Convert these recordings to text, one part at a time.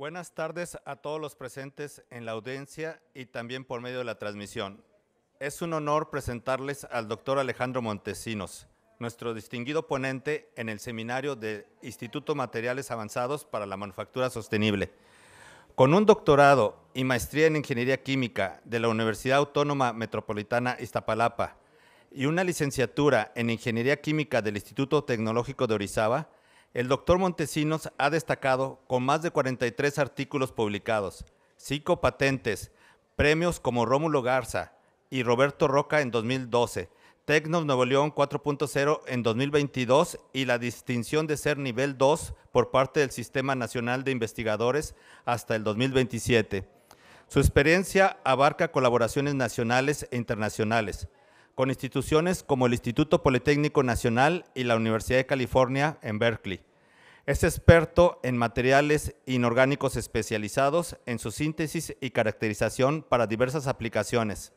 Buenas tardes a todos los presentes en la audiencia y también por medio de la transmisión. Es un honor presentarles al doctor Alejandro Montesinos, nuestro distinguido ponente en el seminario de Instituto Materiales Avanzados para la Manufactura Sostenible. Con un doctorado y maestría en Ingeniería Química de la Universidad Autónoma Metropolitana Iztapalapa y una licenciatura en Ingeniería Química del Instituto Tecnológico de Orizaba, el doctor Montesinos ha destacado con más de 43 artículos publicados, 5 patentes, premios como Rómulo Garza y Roberto Roca en 2012, Tecnos Nuevo León 4.0 en 2022 y la distinción de ser nivel 2 por parte del Sistema Nacional de Investigadores hasta el 2027. Su experiencia abarca colaboraciones nacionales e internacionales con instituciones como el Instituto Politécnico Nacional y la Universidad de California en Berkeley. Es experto en materiales inorgánicos especializados en su síntesis y caracterización para diversas aplicaciones,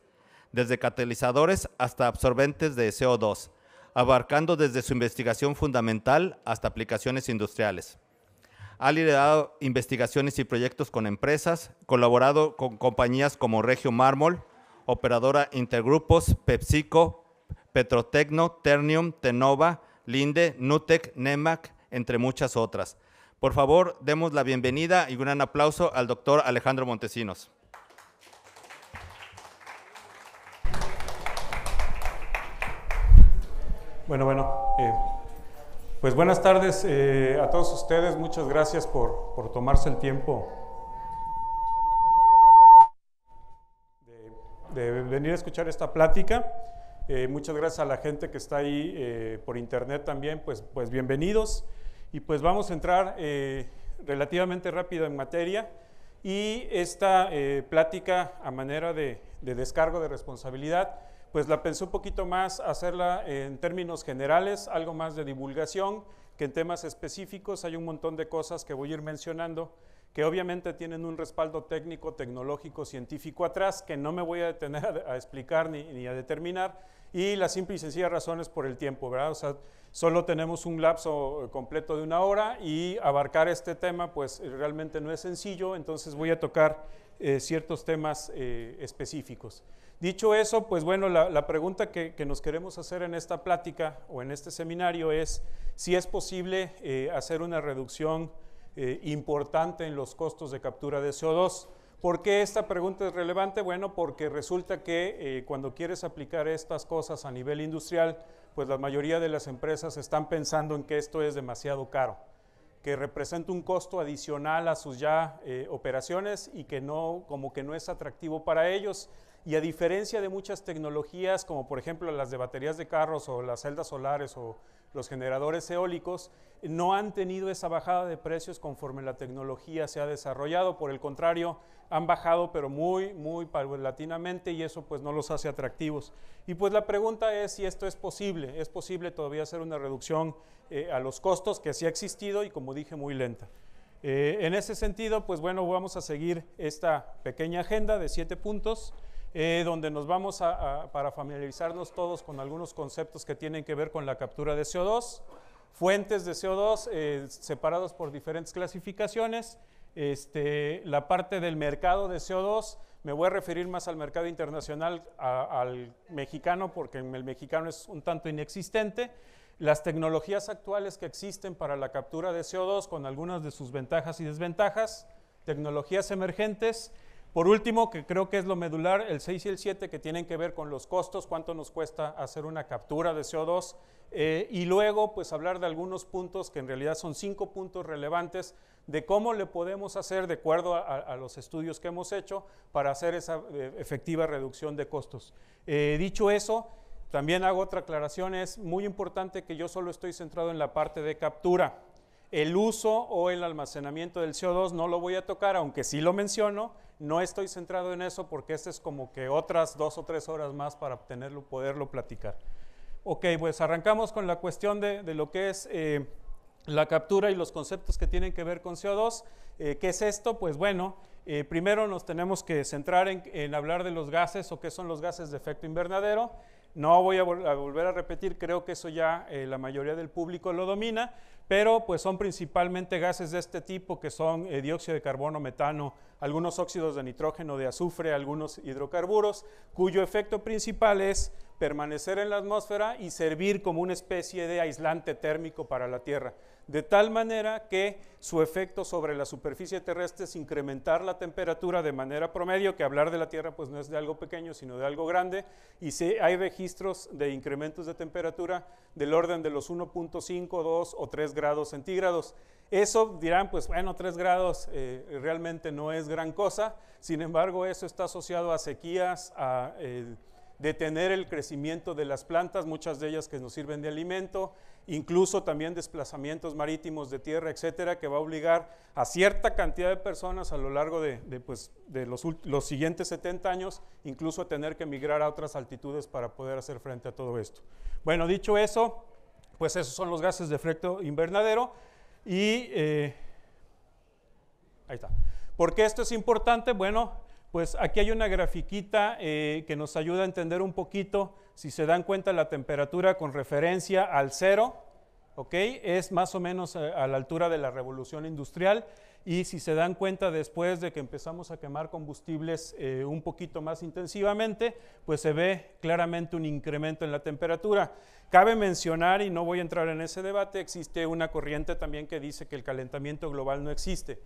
desde catalizadores hasta absorbentes de CO2, abarcando desde su investigación fundamental hasta aplicaciones industriales. Ha liderado investigaciones y proyectos con empresas, colaborado con compañías como Regio Mármol, Operadora Intergrupos, PepsiCo, Petrotecno, Ternium, Tenova, Linde, Nutec, Nemac, entre muchas otras. Por favor, demos la bienvenida y un gran aplauso al doctor Alejandro Montesinos. Bueno, bueno, eh, pues buenas tardes eh, a todos ustedes. Muchas gracias por, por tomarse el tiempo de venir a escuchar esta plática. Eh, muchas gracias a la gente que está ahí eh, por internet también, pues, pues bienvenidos. Y pues vamos a entrar eh, relativamente rápido en materia. Y esta plática a manera de, de, descargo de responsabilidad, pues la pensé un poquito más hacerla en términos generales, algo más de divulgación que en temas específicos. Hay un montón de cosas que voy a ir mencionando que obviamente tienen un respaldo técnico, tecnológico, científico atrás, que no me voy a detener a, explicar ni, a determinar, y la simple y sencilla razón es por el tiempo, ¿verdad? O sea, solo tenemos un lapso eh, completo de una hora y abarcar este tema, pues realmente no es sencillo, entonces voy a tocar eh, ciertos temas eh, específicos. Dicho eso, pues bueno, la, pregunta que, nos queremos hacer en esta plática o en este seminario es si es posible hacer una reducción eh, importante en los costos de captura de CO2. ¿Por qué esta pregunta es relevante? Bueno, porque resulta que eh, cuando quieres aplicar estas cosas a nivel industrial, pues la mayoría de las empresas están pensando en que esto es demasiado caro, que representa un costo adicional a sus ya eh, operaciones y que no, como que no es atractivo para ellos. Y a diferencia de muchas tecnologías, como por ejemplo las de baterías de carros o las celdas solares o los generadores eólicos, no han tenido esa bajada de precios conforme la tecnología se ha desarrollado. Por el contrario, han bajado, pero muy, muy paulatinamente y eso pues no los hace atractivos. Y pues la pregunta es si esto es posible. ¿Es posible todavía hacer una reducción eh, a los costos que sí ha existido y como dije, muy lenta? Eh, en ese sentido, pues bueno, vamos a seguir esta pequeña agenda de siete puntos eh, donde nos vamos a, para familiarizarnos todos con algunos conceptos que tienen que ver con la captura de CO2, fuentes de CO2 eh, separados por diferentes clasificaciones, este, la parte del mercado de CO2, me voy a referir más al mercado internacional, al mexicano, porque el mexicano es un tanto inexistente, las tecnologías actuales que existen para la captura de CO2 con algunas de sus ventajas y desventajas, tecnologías emergentes por último, que creo que es lo medular, el 6 y el 7 que tienen que ver con los costos, cuánto nos cuesta hacer una captura de CO2 eh, y luego pues hablar de algunos puntos que en realidad son cinco puntos relevantes de cómo le podemos hacer de acuerdo a, los estudios que hemos hecho para hacer esa eh, efectiva reducción de costos. Eh, dicho eso, también hago otra aclaración, es muy importante que yo solo estoy centrado en la parte de captura. El uso o el almacenamiento del CO2 no lo voy a tocar, aunque sí lo menciono, no estoy centrado en eso porque este es como que otras dos o tres horas más para poderlo platicar. Ok, pues arrancamos con la cuestión de, lo que es eh, la captura y los conceptos que tienen que ver con CO2. Eh, ¿Qué es esto? Pues bueno, eh, primero nos tenemos que centrar en, hablar de los gases o qué son los gases de efecto invernadero. No voy a volver a repetir, creo que eso ya la mayoría del público lo domina, pero pues son principalmente gases de este tipo que son eh, dióxido de carbono, metano, algunos óxidos de nitrógeno, de azufre, algunos hidrocarburos, cuyo efecto principal es permanecer en la atmósfera y servir como una especie de aislante térmico para la Tierra de tal manera que su efecto sobre la superficie terrestre es incrementar la temperatura de manera promedio, que hablar de la Tierra pues no es de algo pequeño, sino de algo grande, y si hay registros de incrementos de temperatura del orden de los 1.5, 2 o 3 grados centígrados. Eso dirán, pues bueno, 3 grados eh, realmente no es gran cosa, sin embargo eso está asociado a sequías, a... Eh, detener el crecimiento de las plantas, muchas de ellas que nos sirven de alimento, incluso también desplazamientos marítimos de tierra, etcétera, que va a obligar a cierta cantidad de personas a lo largo de, pues, los, siguientes 70 años, incluso a tener que migrar a otras altitudes para poder hacer frente a todo esto. Bueno, dicho eso, pues esos son los gases de efecto invernadero y eh, ahí está. ¿Por qué esto es importante? Bueno, pues aquí hay una grafiquita eh, que nos ayuda a entender un poquito, si se dan cuenta, la temperatura con referencia al cero, ¿ok? Es más o menos eh, a, la altura de la revolución industrial y si se dan cuenta después de que empezamos a quemar combustibles eh, un poquito más intensivamente, pues se ve claramente un incremento en la temperatura. Cabe mencionar, y no voy a entrar en ese debate, existe una corriente también que dice que el calentamiento global no existe.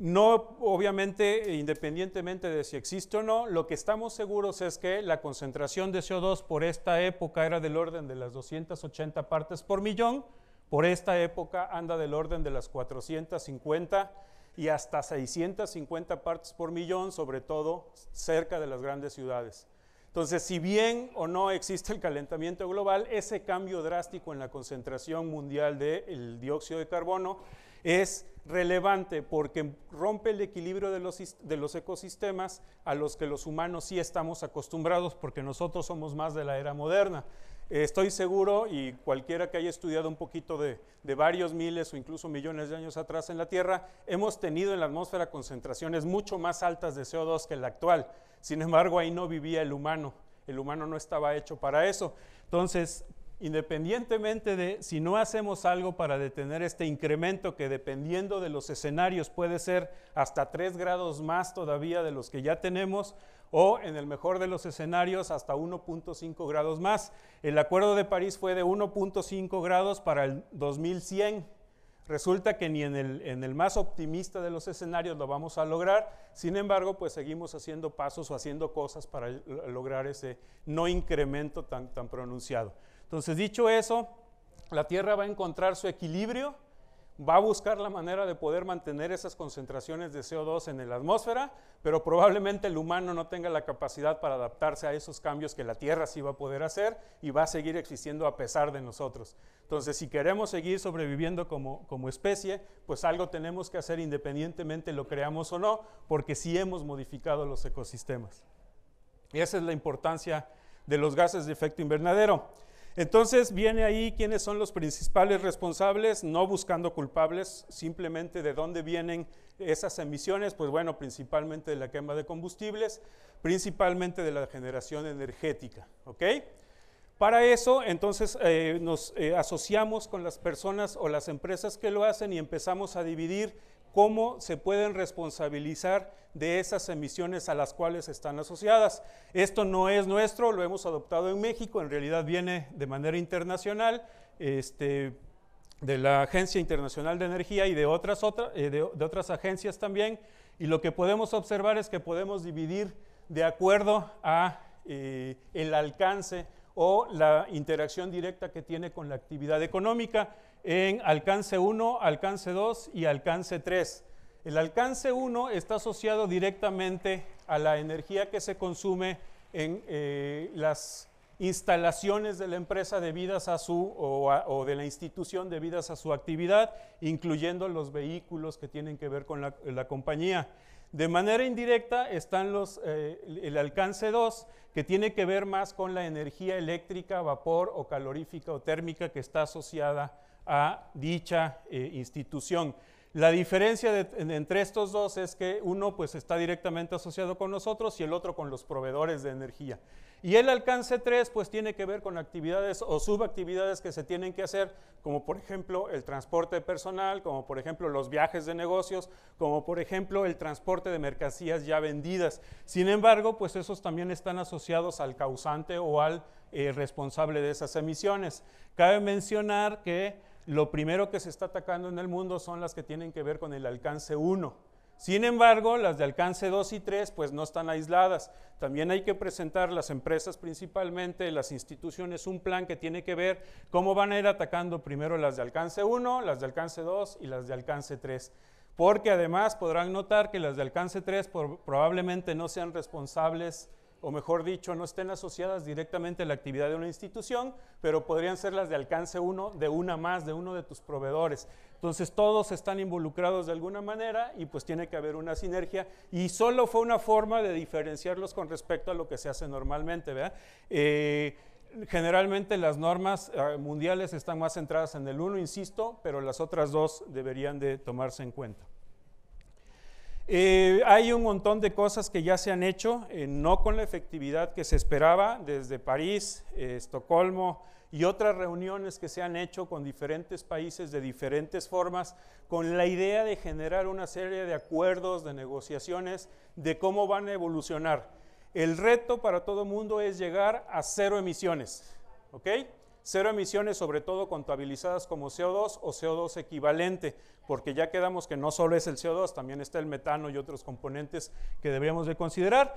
No, obviamente, independientemente de si existe o no, lo que estamos seguros es que la concentración de CO2 por esta época era del orden de las 280 partes por millón, por esta época anda del orden de las 450 y hasta 650 partes por millón, sobre todo cerca de las grandes ciudades. Entonces, si bien o no existe el calentamiento global, ese cambio drástico en la concentración mundial del dióxido de carbono es relevante porque rompe el equilibrio de los, de los, ecosistemas a los que los humanos sí estamos acostumbrados porque nosotros somos más de la era moderna. estoy seguro, y cualquiera que haya estudiado un poquito de, de varios miles o incluso millones de años atrás en la Tierra, hemos tenido en la atmósfera concentraciones mucho más altas de CO2 que la actual. Sin embargo, ahí no vivía el humano. El humano no estaba hecho para eso. Entonces, independientemente de si no hacemos algo para detener este incremento que dependiendo de los escenarios puede ser hasta 3 grados más todavía de los que ya tenemos o en el mejor de los escenarios hasta 1.5 grados más. El acuerdo de París fue de 1.5 grados para el 2100. Resulta que ni en el, más optimista de los escenarios lo vamos a lograr, sin embargo, pues seguimos haciendo pasos o haciendo cosas para lograr ese no incremento tan pronunciado. Entonces, dicho eso, la Tierra va a encontrar su equilibrio, va a buscar la manera de poder mantener esas concentraciones de CO2 en la atmósfera, pero probablemente el humano no tenga la capacidad para adaptarse a esos cambios que la Tierra sí va a poder hacer y va a seguir existiendo a pesar de nosotros. Entonces, si queremos seguir sobreviviendo como, especie, pues algo tenemos que hacer independientemente lo creamos o no, porque sí hemos modificado los ecosistemas. Y esa es la importancia de los gases de efecto invernadero. Entonces viene ahí quiénes son los principales responsables, no buscando culpables, simplemente de dónde vienen esas emisiones, pues bueno, principalmente de la quema de combustibles, principalmente de la generación energética, Para eso, entonces, eh, nos eh, asociamos con las personas o las empresas que lo hacen y empezamos a dividir cómo se pueden responsabilizar de esas emisiones a las cuales están asociadas. Esto no es nuestro, lo hemos adoptado en México, en realidad viene de manera internacional, este, de la Agencia Internacional de Energía y eh, de otras, agencias también, y lo que podemos observar es que podemos dividir de acuerdo a eh, el alcance o la interacción directa que tiene con la actividad económica en alcance 1, alcance 2 y alcance 3. El alcance 1 está asociado directamente a la energía que se consume en eh, las instalaciones de la empresa debidas a su o, o, de la institución debidas a su actividad, incluyendo los vehículos que tienen que ver con la, compañía. De manera indirecta están los, eh, el alcance 2, que tiene que ver más con la energía eléctrica, vapor o calorífica o térmica que está asociada a dicha eh, institución. La diferencia entre estos dos es que uno pues está directamente asociado con nosotros y el otro con los proveedores de energía. Y el alcance 3 pues tiene que ver con actividades o subactividades que se tienen que hacer, como por ejemplo el transporte personal, como por ejemplo los viajes de negocios, como por ejemplo el transporte de mercancías ya vendidas. Sin embargo, pues esos también están asociados al causante o al eh, responsable de esas emisiones. Cabe mencionar que lo primero que se está atacando en el mundo son las que tienen que ver con el alcance 1. Sin embargo, las de alcance 2 y 3 pues no están aisladas. También hay que presentar las empresas principalmente, las instituciones, un plan que tiene que ver cómo van a ir atacando primero las de alcance 1, las de alcance 2 y las de alcance 3. Porque además podrán notar que las de alcance 3 probablemente no sean responsables o mejor dicho, no estén asociadas directamente a la actividad de una institución, pero podrían ser las de alcance uno, de una más, de uno de tus proveedores. Entonces todos están involucrados de alguna manera y pues tiene que haber una sinergia y solo fue una forma de diferenciarlos con respecto a lo que se hace normalmente, eh, generalmente las normas eh, mundiales están más centradas en el uno, insisto, pero las otras dos deberían de tomarse en cuenta. Eh, hay un montón de cosas que ya se han hecho, eh, no con la efectividad que se esperaba desde París, eh, Estocolmo y otras reuniones que se han hecho con diferentes países de diferentes formas, con la idea de generar una serie de acuerdos, de negociaciones, de cómo van a evolucionar. El reto para todo mundo es llegar a cero emisiones, ¿ok? Cero emisiones, sobre todo contabilizadas como CO2 o CO2 equivalente, porque ya quedamos que no solo es el CO2, también está el metano y otros componentes que deberíamos de considerar.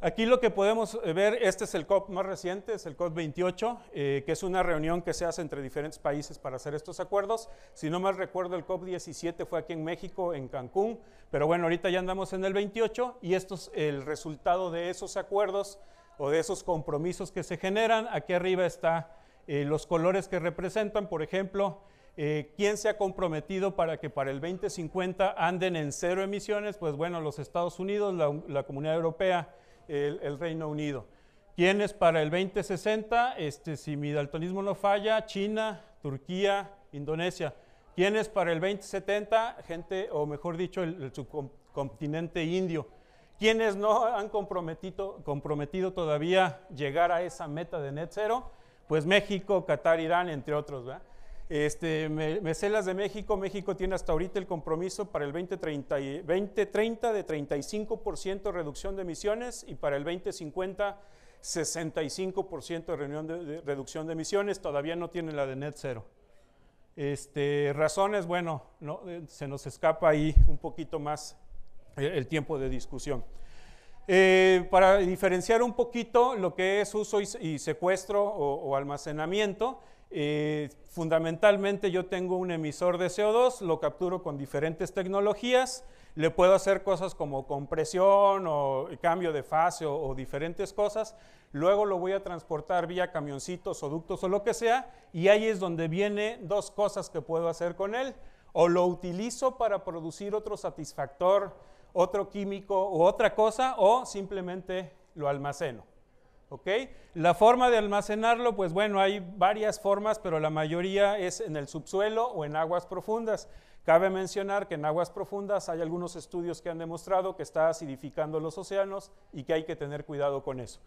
Aquí lo que podemos eh, ver, este es el COP más reciente, es el COP 28, eh, que es una reunión que se hace entre diferentes países para hacer estos acuerdos. Si no mal recuerdo, el COP 17 fue aquí en México, en Cancún, pero bueno, ahorita ya andamos en el 28 y esto es el resultado de esos acuerdos o de esos compromisos que se generan. Aquí arriba está eh, los colores que representan, por ejemplo, eh, quién se ha comprometido para que para el 2050 anden en cero emisiones, pues bueno, los Estados Unidos, la, Comunidad Europea, el, Reino Unido. ¿Quién para el 2060? Este, si mi daltonismo no falla, China, Turquía, Indonesia. ¿Quién para el 2070? Gente, o mejor dicho, el, subcontinente indio. ¿Quiénes no han comprometido, comprometido todavía llegar a esa meta de net cero? pues México, Qatar, Irán, entre otros. ¿verdad? Este, de México. México tiene hasta ahorita el compromiso para el 2030, 2030 de 35% reducción de emisiones y para el 2050 65% de, reducción de emisiones. Todavía no tiene la de net cero. Este, razones, bueno, no, eh, se nos escapa ahí un poquito más eh, el tiempo de discusión. Eh, para diferenciar un poquito lo que es uso y, secuestro o, almacenamiento, eh, fundamentalmente yo tengo un emisor de CO2, lo capturo con diferentes tecnologías, le puedo hacer cosas como compresión o cambio de fase o, diferentes cosas, luego lo voy a transportar vía camioncitos o ductos o lo que sea, y ahí es donde viene dos cosas que puedo hacer con él, o lo utilizo para producir otro satisfactor, otro químico u otra cosa o simplemente lo almaceno. La forma de almacenarlo, pues bueno, hay varias formas, pero la mayoría es en el subsuelo o en aguas profundas. Cabe mencionar que en aguas profundas hay algunos estudios que han demostrado que está acidificando los océanos y que hay que tener cuidado con eso.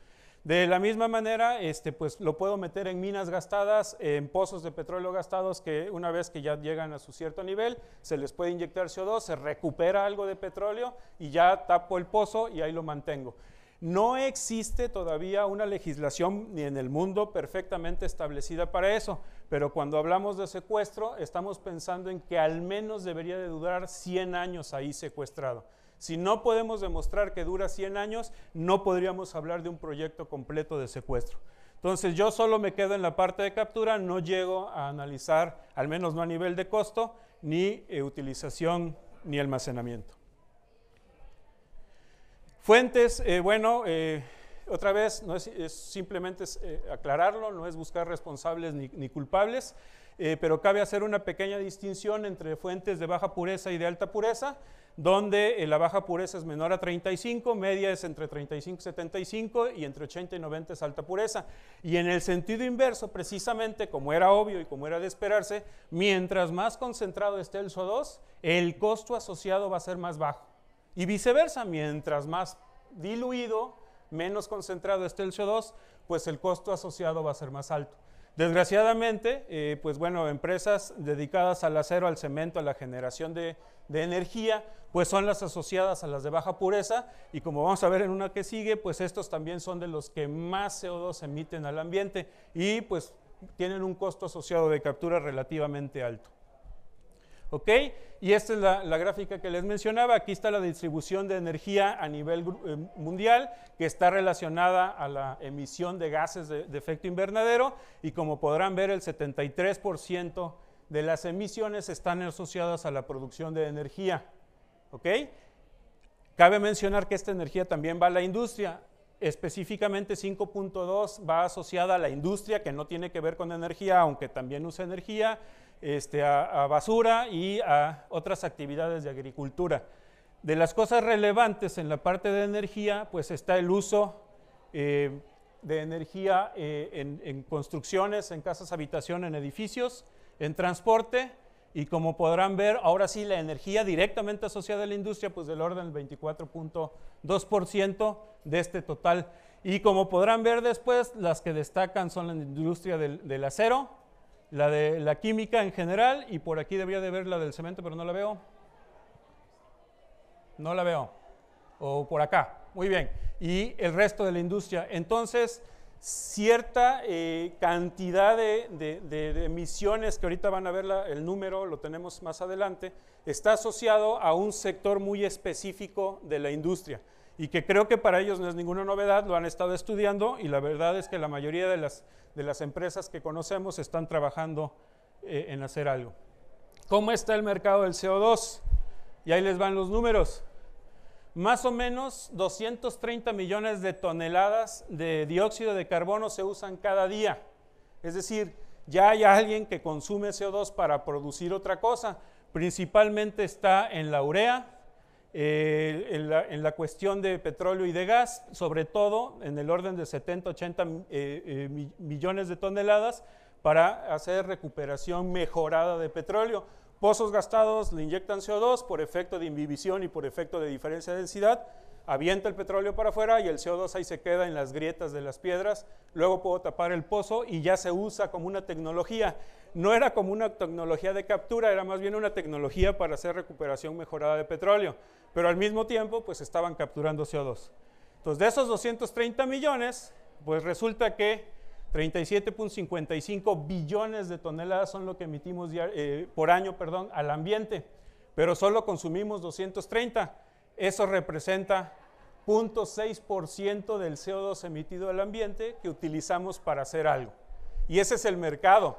De la misma manera, este, pues lo puedo meter en minas gastadas, en pozos de petróleo gastados que una vez que ya llegan a su cierto nivel, se les puede inyectar CO2, se recupera algo de petróleo y ya tapo el pozo y ahí lo mantengo. No existe todavía una legislación ni en el mundo perfectamente establecida para eso, pero cuando hablamos de secuestro estamos pensando en que al menos debería de durar 100 años ahí secuestrado. Si no podemos demostrar que dura 100 años, no podríamos hablar de un proyecto completo de secuestro. Entonces yo solo me quedo en la parte de captura, no llego a analizar, al menos no a nivel de costo, ni eh, utilización, ni almacenamiento. Fuentes, eh, bueno, eh, otra vez, no es, simplemente es, aclararlo, no es buscar responsables ni culpables, pero cabe hacer una pequeña distinción entre fuentes de baja pureza y de alta pureza donde eh, la baja pureza es menor a 35, media es entre 35 y 75 y entre 80 y 90 es alta pureza. Y en el sentido inverso, precisamente como era obvio y como era de esperarse, mientras más concentrado esté el co 2 el costo asociado va a ser más bajo. Y viceversa, mientras más diluido, menos concentrado esté el CO2, pues el costo asociado va a ser más alto. Desgraciadamente, eh, pues bueno, empresas dedicadas al acero, al cemento, a la generación de, de, energía, pues son las asociadas a las de baja pureza y como vamos a ver en una que sigue, pues estos también son de los que más CO2 emiten al ambiente y pues tienen un costo asociado de captura relativamente alto. ¿Ok? Y esta es la, gráfica que les mencionaba. Aquí está la distribución de energía a nivel eh, mundial, que está relacionada a la emisión de gases de, de efecto invernadero. Y como podrán ver, el 73% de las emisiones están asociadas a la producción de energía. ¿Ok? Cabe mencionar que esta energía también va a la industria. Específicamente 5.2 va asociada a la industria que no tiene que ver con energía, aunque también usa energía. Este, a, basura y a otras actividades de agricultura. De las cosas relevantes en la parte de energía, pues está el uso eh, de energía eh, en, construcciones, en casas habitación, en edificios, en transporte y como podrán ver, ahora sí la energía directamente asociada a la industria, pues del orden del 24.2% de este total. Y como podrán ver después, las que destacan son la industria del acero, la de la química en general y por aquí debería de ver la del cemento, pero no la veo. No la veo. O por acá. Muy bien. Y el resto de la industria. Entonces, cierta eh, cantidad de, emisiones, que ahorita van a ver el número, lo tenemos más adelante, está asociado a un sector muy específico de la industria y que creo que para ellos no es ninguna novedad, lo han estado estudiando y la verdad es que la mayoría de las, empresas que conocemos están trabajando eh, en hacer algo. ¿Cómo está el mercado del CO2? Y ahí les van los números. Más o menos 230 millones de toneladas de dióxido de carbono se usan cada día. Es decir, ya hay alguien que consume CO2 para producir otra cosa. Principalmente está en la urea, eh, en, la, cuestión de petróleo y de gas, sobre todo en el orden de 70, 80 eh, eh, millones de toneladas para hacer recuperación mejorada de petróleo. Pozos gastados le inyectan CO2 por efecto de inhibición y por efecto de diferencia de densidad, avienta el petróleo para afuera y el CO2 ahí se queda en las grietas de las piedras, luego puedo tapar el pozo y ya se usa como una tecnología. No era como una tecnología de captura, era más bien una tecnología para hacer recuperación mejorada de petróleo pero al mismo tiempo pues estaban capturando CO2. Entonces de esos 230 millones, pues resulta que 37.55 billones de toneladas son lo que emitimos eh, por año perdón, al ambiente, pero solo consumimos 230. Eso representa 0.6% del CO2 emitido al ambiente que utilizamos para hacer algo. Y ese es el mercado,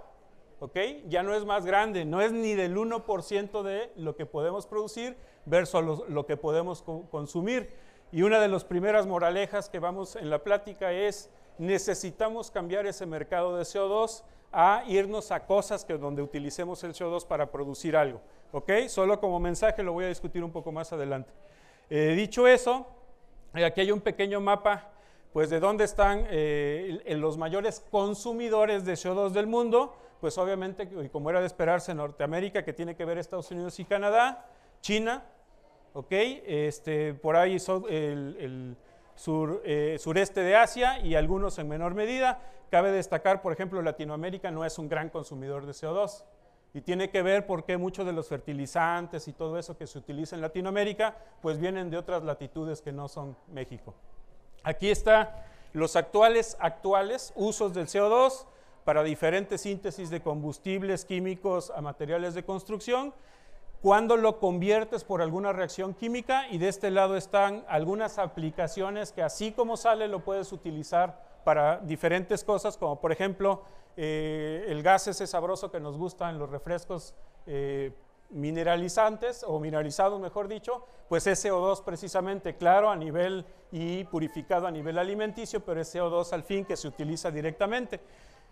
¿ok? Ya no es más grande, no es ni del 1% de lo que podemos producir, verso lo, lo que podemos consumir. Y una de las primeras moralejas que vamos en la plática es, necesitamos cambiar ese mercado de CO2 a irnos a cosas que donde utilicemos el CO2 para producir algo. ¿Ok? Solo como mensaje lo voy a discutir un poco más adelante. Eh, dicho eso, eh, aquí hay un pequeño mapa pues de dónde están eh, los mayores consumidores de CO2 del mundo, pues obviamente, como era de esperarse, Norteamérica, que tiene que ver Estados Unidos y Canadá, China, ¿ok? Este, por ahí son el, eh, sureste de Asia y algunos en menor medida. Cabe destacar, por ejemplo, Latinoamérica no es un gran consumidor de CO2 y tiene que ver por qué muchos de los fertilizantes y todo eso que se utiliza en Latinoamérica, pues vienen de otras latitudes que no son México. Aquí están los actuales, actuales usos del CO2 para diferentes síntesis de combustibles químicos a materiales de construcción cuando lo conviertes por alguna reacción química y de este lado están algunas aplicaciones que así como sale lo puedes utilizar para diferentes cosas, como por ejemplo eh, el gas ese sabroso que nos gusta en los refrescos eh, mineralizantes o mineralizados, mejor dicho, pues es CO2 precisamente, claro, a nivel y purificado a nivel alimenticio, pero es CO2 al fin que se utiliza directamente.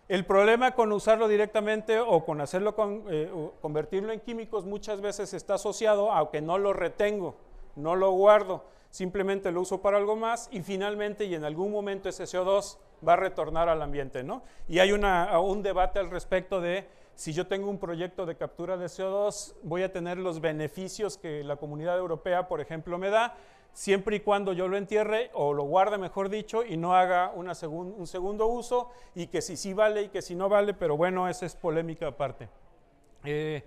El problema con usarlo directamente o con hacerlo con, eh, convertirlo en químicos muchas veces está asociado a que no lo retengo, no lo guardo, simplemente lo uso para algo más y finalmente y en algún momento ese CO2 va a retornar al ambiente, ¿no? Y hay un debate al respecto de si yo tengo un proyecto de captura de CO2, voy a tener los beneficios que la comunidad europea, por ejemplo, me da, siempre y cuando yo lo entierre o lo guarde, mejor dicho, y no haga un segundo uso, y que si sí vale y que si no vale, pero bueno, esa es polémica aparte. Eh,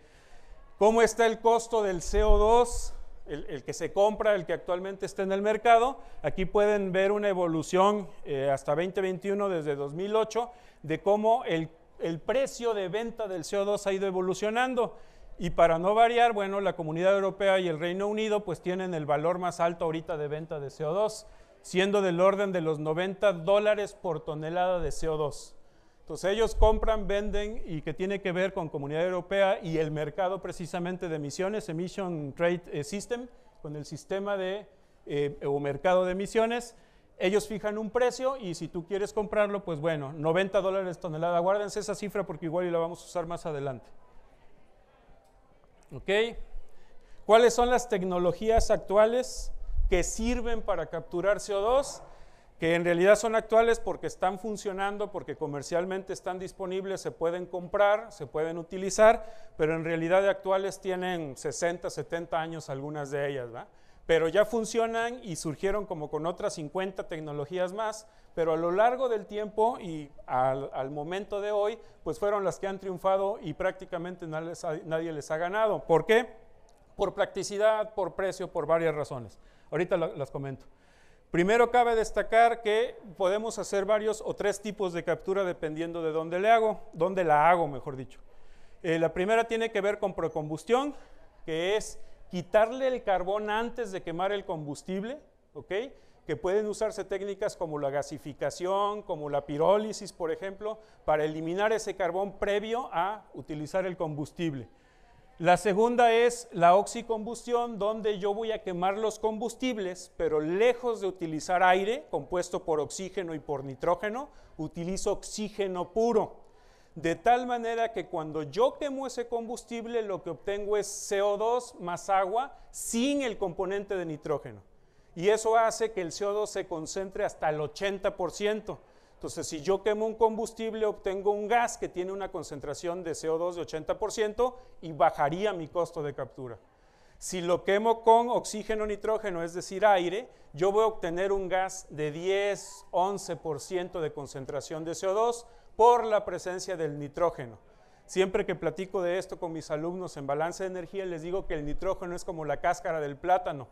¿Cómo está el costo del CO2? El, que se compra, el que actualmente está en el mercado. Aquí pueden ver una evolución eh, hasta 2021, desde 2008, de cómo el, el precio de venta del CO2 ha ido evolucionando. Y para no variar, bueno, la Comunidad Europea y el Reino Unido pues tienen el valor más alto ahorita de venta de CO2, siendo del orden de los 90 dólares por tonelada de CO2. Entonces ellos compran, venden y que tiene que ver con Comunidad Europea y el mercado precisamente de emisiones, Emission Trade eh, System, con el sistema de eh, o mercado de emisiones. Ellos fijan un precio y si tú quieres comprarlo, pues bueno, 90 dólares tonelada. Guárdense esa cifra porque igual y la vamos a usar más adelante. ¿Ok? ¿Cuáles son las tecnologías actuales que sirven para capturar CO2? Que en realidad son actuales porque están funcionando, porque comercialmente están disponibles, se pueden comprar, se pueden utilizar, pero en realidad actuales tienen 60, 70 años algunas de ellas pero ya funcionan y surgieron como con otras 50 tecnologías más, pero a lo largo del tiempo y al, momento de hoy, pues fueron las que han triunfado y prácticamente nadie les, ha, ganado. ¿Por qué? Por practicidad, por precio, por varias razones. Ahorita las comento. Primero cabe destacar que podemos hacer varios o tres tipos de captura dependiendo de dónde le hago, dónde la hago, mejor dicho. Eh, la primera tiene que ver con procombustión, que es quitarle el carbón antes de quemar el combustible, que pueden usarse técnicas como la gasificación, como la pirólisis, por ejemplo, para eliminar ese carbón previo a utilizar el combustible. La segunda es la oxicombustión, donde yo voy a quemar los combustibles, pero lejos de utilizar aire compuesto por oxígeno y por nitrógeno, utilizo oxígeno puro de tal manera que cuando yo quemo ese combustible lo que obtengo es CO2 más agua sin el componente de nitrógeno. Y eso hace que el CO2 se concentre hasta el 80%. Entonces, si yo quemo un combustible, obtengo un gas que tiene una concentración de CO2 de 80% y bajaría mi costo de captura. Si lo quemo con oxígeno nitrógeno, es decir, aire, yo voy a obtener un gas de 10, 11% de concentración de CO2 por la presencia del nitrógeno. Siempre que platico de esto con mis alumnos en balance de energía, les digo que el nitrógeno es como la cáscara del plátano,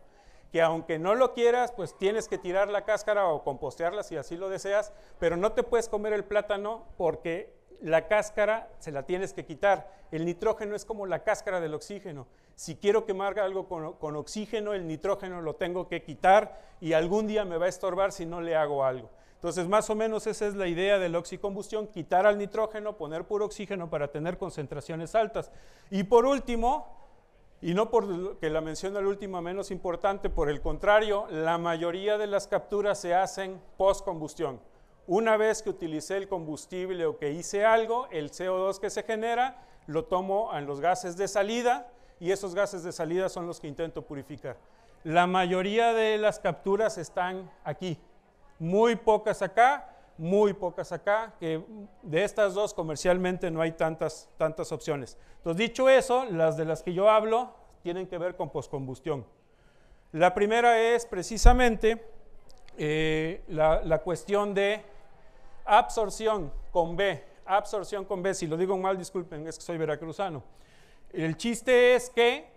que aunque no lo quieras, pues tienes que tirar la cáscara o compostearla si así lo deseas, pero no te puedes comer el plátano porque la cáscara se la tienes que quitar. El nitrógeno es como la cáscara del oxígeno. Si quiero quemar algo con, con, oxígeno, el nitrógeno lo tengo que quitar y algún día me va a estorbar si no le hago algo. Entonces, más o menos esa es la idea de la oxicombustión, quitar al nitrógeno, poner puro oxígeno para tener concentraciones altas. Y por último, y no por que la menciono al último menos importante, por el contrario, la mayoría de las capturas se hacen post-combustión. Una vez que utilicé el combustible o que hice algo, el CO2 que se genera lo tomo en los gases de salida y esos gases de salida son los que intento purificar. La mayoría de las capturas están aquí, muy pocas acá, muy pocas acá, que de estas dos comercialmente no hay tantas, tantas opciones. Entonces, dicho eso, las de las que yo hablo tienen que ver con poscombustión. La primera es precisamente eh, la, la cuestión de absorción con B, absorción con B, si lo digo mal, disculpen, es que soy veracruzano. El chiste es que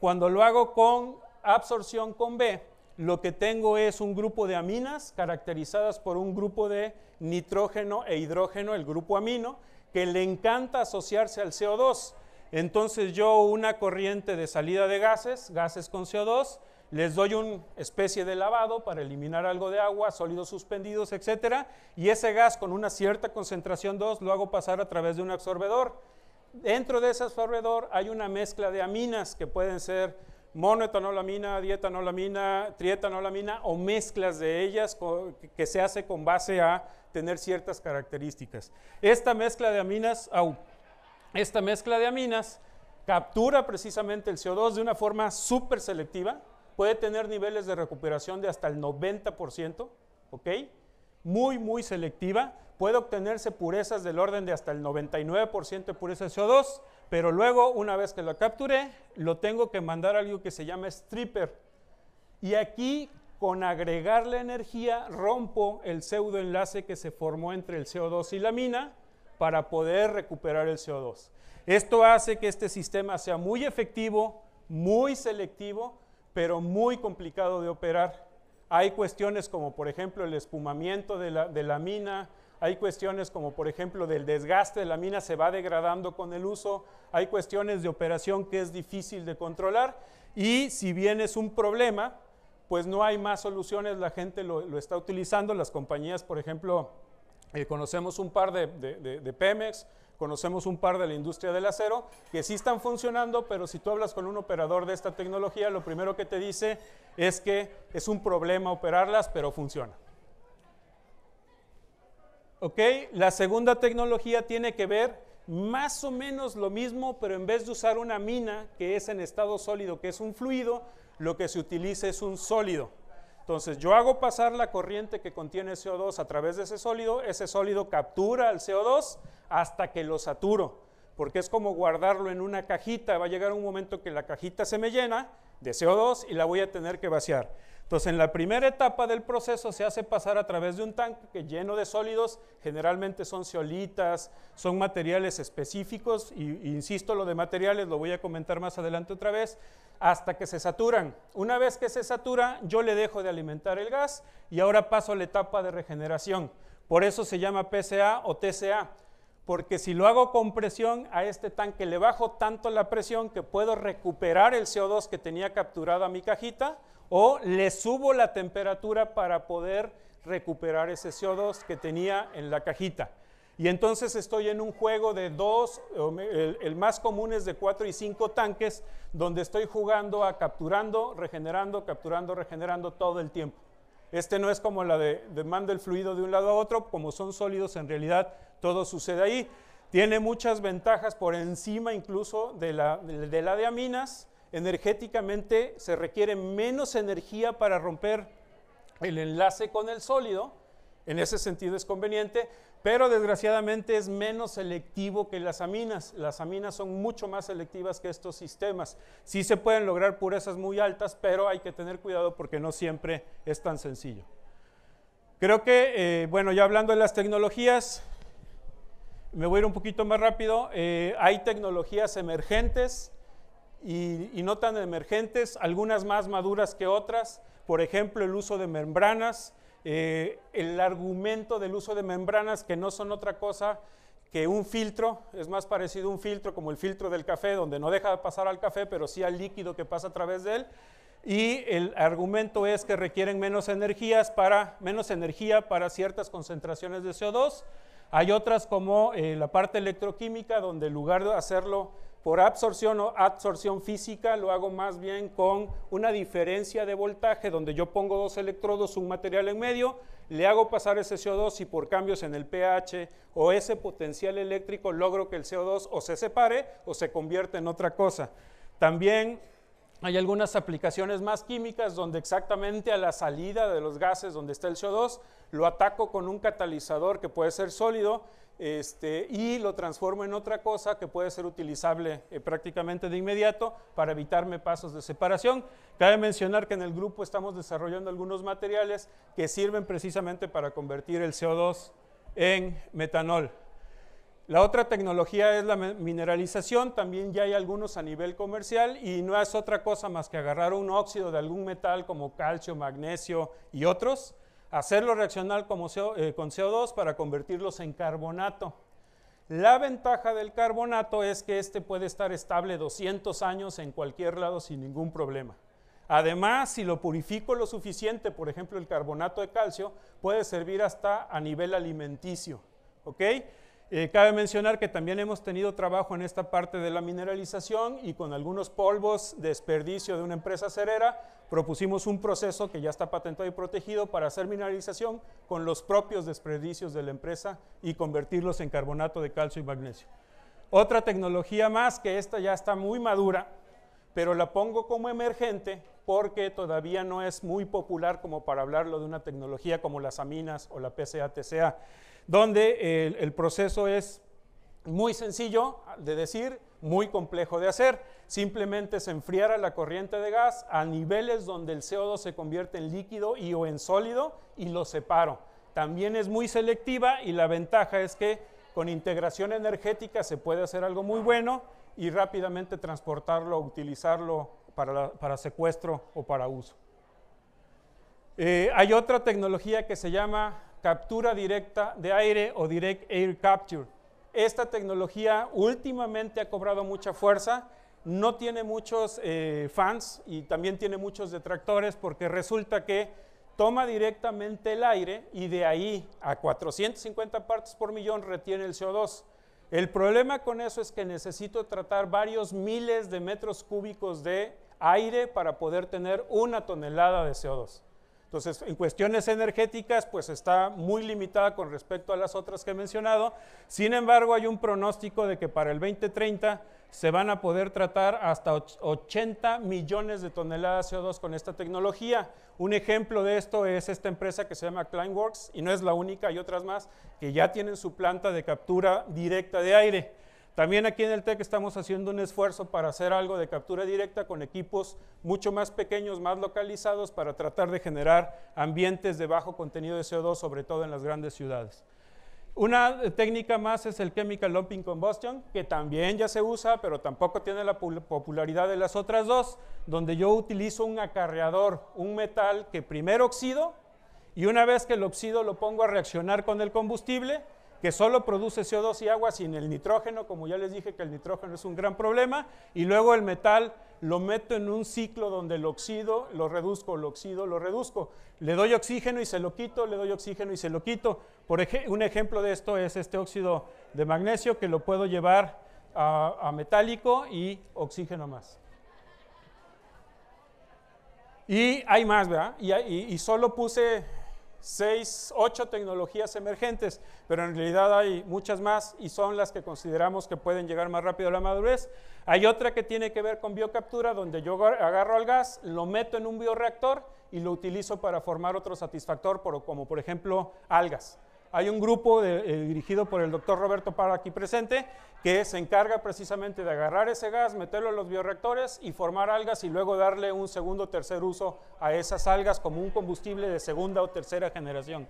cuando lo hago con absorción con B, lo que tengo es un grupo de aminas caracterizadas por un grupo de nitrógeno e hidrógeno, el grupo amino, que le encanta asociarse al CO2. Entonces yo una corriente de salida de gases, gases con CO2, les doy una especie de lavado para eliminar algo de agua, sólidos suspendidos, etcétera, y ese gas con una cierta concentración 2 lo hago pasar a través de un absorbedor. Dentro de ese absorbedor hay una mezcla de aminas que pueden ser monoetanolamina, dietanolamina, trietanolamina o mezclas de ellas que se hace con base a tener ciertas características. Esta mezcla de aminas, esta mezcla de aminas captura precisamente el CO2 de una forma súper selectiva, puede tener niveles de recuperación de hasta el 90%, ¿ok? Muy, muy selectiva, puede obtenerse purezas del orden de hasta el 99% de pureza de CO2, pero luego, una vez que lo capturé, lo tengo que mandar a algo que se llama stripper. Y aquí, con agregar la energía, rompo el pseudoenlace que se formó entre el CO2 y la mina para poder recuperar el CO2. Esto hace que este sistema sea muy efectivo, muy selectivo, pero muy complicado de operar. Hay cuestiones como, por ejemplo, el espumamiento de la, de la mina, hay cuestiones como por ejemplo del desgaste de la mina se va degradando con el uso, hay cuestiones de operación que es difícil de controlar y si bien es un problema, pues no hay más soluciones, la gente lo, está utilizando, las compañías por ejemplo, eh, conocemos un par de, de Pemex, conocemos un par de la industria del acero, que sí están funcionando, pero si tú hablas con un operador de esta tecnología, lo primero que te dice es que es un problema operarlas, pero funciona. ¿Ok? La segunda tecnología tiene que ver más o menos lo mismo, pero en vez de usar una mina, que es en estado sólido, que es un fluido, lo que se utiliza es un sólido. Entonces yo hago pasar la corriente que contiene CO2 a través de ese sólido, ese sólido captura el CO2 hasta que lo saturo, porque es como guardarlo en una cajita, va a llegar un momento que la cajita se me llena de CO2 y la voy a tener que vaciar. Entonces, en la primera etapa del proceso se hace pasar a través de un tanque que lleno de sólidos, generalmente son ceolitas, son materiales específicos, y, e insisto, lo de materiales lo voy a comentar más adelante otra vez, hasta que se saturan. Una vez que se satura, yo le dejo de alimentar el gas y ahora paso a la etapa de regeneración. Por eso se llama PCA o TCA, porque si lo hago con presión a este tanque, le bajo tanto la presión que puedo recuperar el CO2 que tenía capturado a mi cajita, o le subo la temperatura para poder recuperar ese CO2 que tenía en la cajita. Y entonces estoy en un juego de dos, el, más común es de cuatro y cinco tanques, donde estoy jugando a capturando, regenerando, capturando, regenerando todo el tiempo. Este no es como la de, mando el fluido de un lado a otro, como son sólidos en realidad todo sucede ahí. Tiene muchas ventajas por encima incluso de la de, de, la de aminas energéticamente se requiere menos energía para romper el enlace con el sólido, en ese sentido es conveniente, pero desgraciadamente es menos selectivo que las aminas. Las aminas son mucho más selectivas que estos sistemas. Sí se pueden lograr purezas muy altas, pero hay que tener cuidado porque no siempre es tan sencillo. Creo que, eh, bueno, ya hablando de las tecnologías, me voy a ir un poquito más rápido. Eh, hay tecnologías emergentes y, no tan emergentes, algunas más maduras que otras, por ejemplo el uso de membranas, eh, el argumento del uso de membranas que no son otra cosa que un filtro, es más parecido a un filtro como el filtro del café, donde no deja pasar al café, pero sí al líquido que pasa a través de él. Y el argumento es que requieren menos, energías para, menos energía para ciertas concentraciones de CO2. Hay otras como eh, la parte electroquímica, donde en lugar de hacerlo por absorción o absorción física lo hago más bien con una diferencia de voltaje donde yo pongo dos electrodos, un material en medio, le hago pasar ese CO2 y por cambios en el pH o ese potencial eléctrico logro que el CO2 o se separe o se convierta en otra cosa. También hay algunas aplicaciones más químicas donde exactamente a la salida de los gases donde está el CO2 lo ataco con un catalizador que puede ser sólido este, y lo transformo en otra cosa que puede ser utilizable eh, prácticamente de inmediato para evitarme pasos de separación. Cabe mencionar que en el grupo estamos desarrollando algunos materiales que sirven precisamente para convertir el CO2 en metanol. La otra tecnología es la mineralización, también ya hay algunos a nivel comercial y no es otra cosa más que agarrar un óxido de algún metal como calcio, magnesio y otros hacerlo reaccionar eh, con CO2 para convertirlos en carbonato. La ventaja del carbonato es que este puede estar estable 200 años en cualquier lado sin ningún problema. Además, si lo purifico lo suficiente, por ejemplo el carbonato de calcio, puede servir hasta a nivel alimenticio. ¿ok?, eh, cabe mencionar que también hemos tenido trabajo en esta parte de la mineralización y con algunos polvos de desperdicio de una empresa cerera propusimos un proceso que ya está patentado y protegido para hacer mineralización con los propios desperdicios de la empresa y convertirlos en carbonato de calcio y magnesio. Otra tecnología más que esta ya está muy madura, pero la pongo como emergente porque todavía no es muy popular como para hablarlo de una tecnología como las aminas o la PCA-TCA donde el, proceso es muy sencillo de decir, muy complejo de hacer. Simplemente se enfriara la corriente de gas a niveles donde el CO2 se convierte en líquido y o en sólido y lo separo. También es muy selectiva y la ventaja es que con integración energética se puede hacer algo muy bueno y rápidamente transportarlo, utilizarlo para, secuestro o para uso. Eh, hay otra tecnología que se llama captura directa de aire o direct air capture. Esta tecnología últimamente ha cobrado mucha fuerza, no tiene muchos eh, fans y también tiene muchos detractores porque resulta que toma directamente el aire y de ahí a 450 partes por millón retiene el CO2. El problema con eso es que necesito tratar varios miles de metros cúbicos de aire para poder tener una tonelada de CO2. Entonces, en cuestiones energéticas, pues está muy limitada con respecto a las otras que he mencionado. Sin embargo, hay un pronóstico de que para el 2030 se van a poder tratar hasta 80 millones de toneladas de CO2 con esta tecnología. Un ejemplo de esto es esta empresa que se llama Climeworks, y no es la única, hay otras más que ya tienen su planta de captura directa de aire. También aquí en el TEC estamos haciendo un esfuerzo para hacer algo de captura directa con equipos mucho más pequeños, más localizados, para tratar de generar ambientes de bajo contenido de CO2, sobre todo en las grandes ciudades. Una técnica más es el Chemical Lumping Combustion, que también ya se usa, pero tampoco tiene la popularidad de las otras dos, donde yo utilizo un acarreador, un metal que primero oxido, y una vez que el oxido lo pongo a reaccionar con el combustible, que solo produce CO2 y agua sin el nitrógeno, como ya les dije que el nitrógeno es un gran problema, y luego el metal lo meto en un ciclo donde el oxido, lo reduzco, lo oxido, lo reduzco. Le doy oxígeno y se lo quito, le doy oxígeno y se lo quito. Por un ejemplo de esto es este óxido de magnesio que lo puedo llevar a, metálico y oxígeno más. Y hay más, ¿verdad? y solo puse seis, ocho tecnologías emergentes, pero en realidad hay muchas más y son las que consideramos que pueden llegar más rápido a la madurez. Hay otra que tiene que ver con biocaptura, donde yo agarro al gas, lo meto en un bioreactor y lo utilizo para formar otro satisfactor, como por ejemplo algas. Hay un grupo eh, dirigido por el doctor Roberto Parra aquí presente que se encarga precisamente de agarrar ese gas, meterlo en los bioreactores y formar algas y luego darle un segundo o tercer uso a esas algas como un combustible de segunda o tercera generación.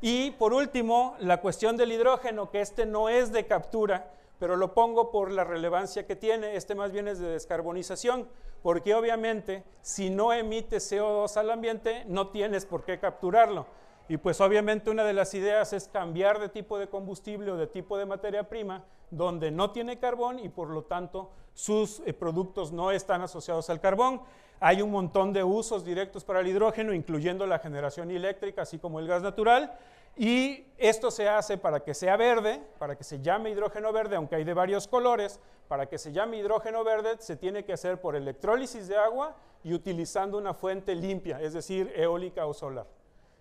Y por último, la cuestión del hidrógeno, que este no es de captura, pero lo pongo por la relevancia que tiene, este más bien es de descarbonización, porque obviamente si no emite CO2 al ambiente, no tienes por qué capturarlo y pues obviamente una de las ideas es cambiar de tipo de combustible o de tipo de materia prima donde no tiene carbón y por lo tanto sus eh, productos no están asociados al carbón. Hay un montón de usos directos para el hidrógeno, incluyendo la generación eléctrica, así como el gas natural. Y esto se hace para que sea verde, para que se llame hidrógeno verde, aunque hay de varios colores, para que se llame hidrógeno verde se tiene que hacer por electrólisis de agua y utilizando una fuente limpia, es decir, eólica o solar.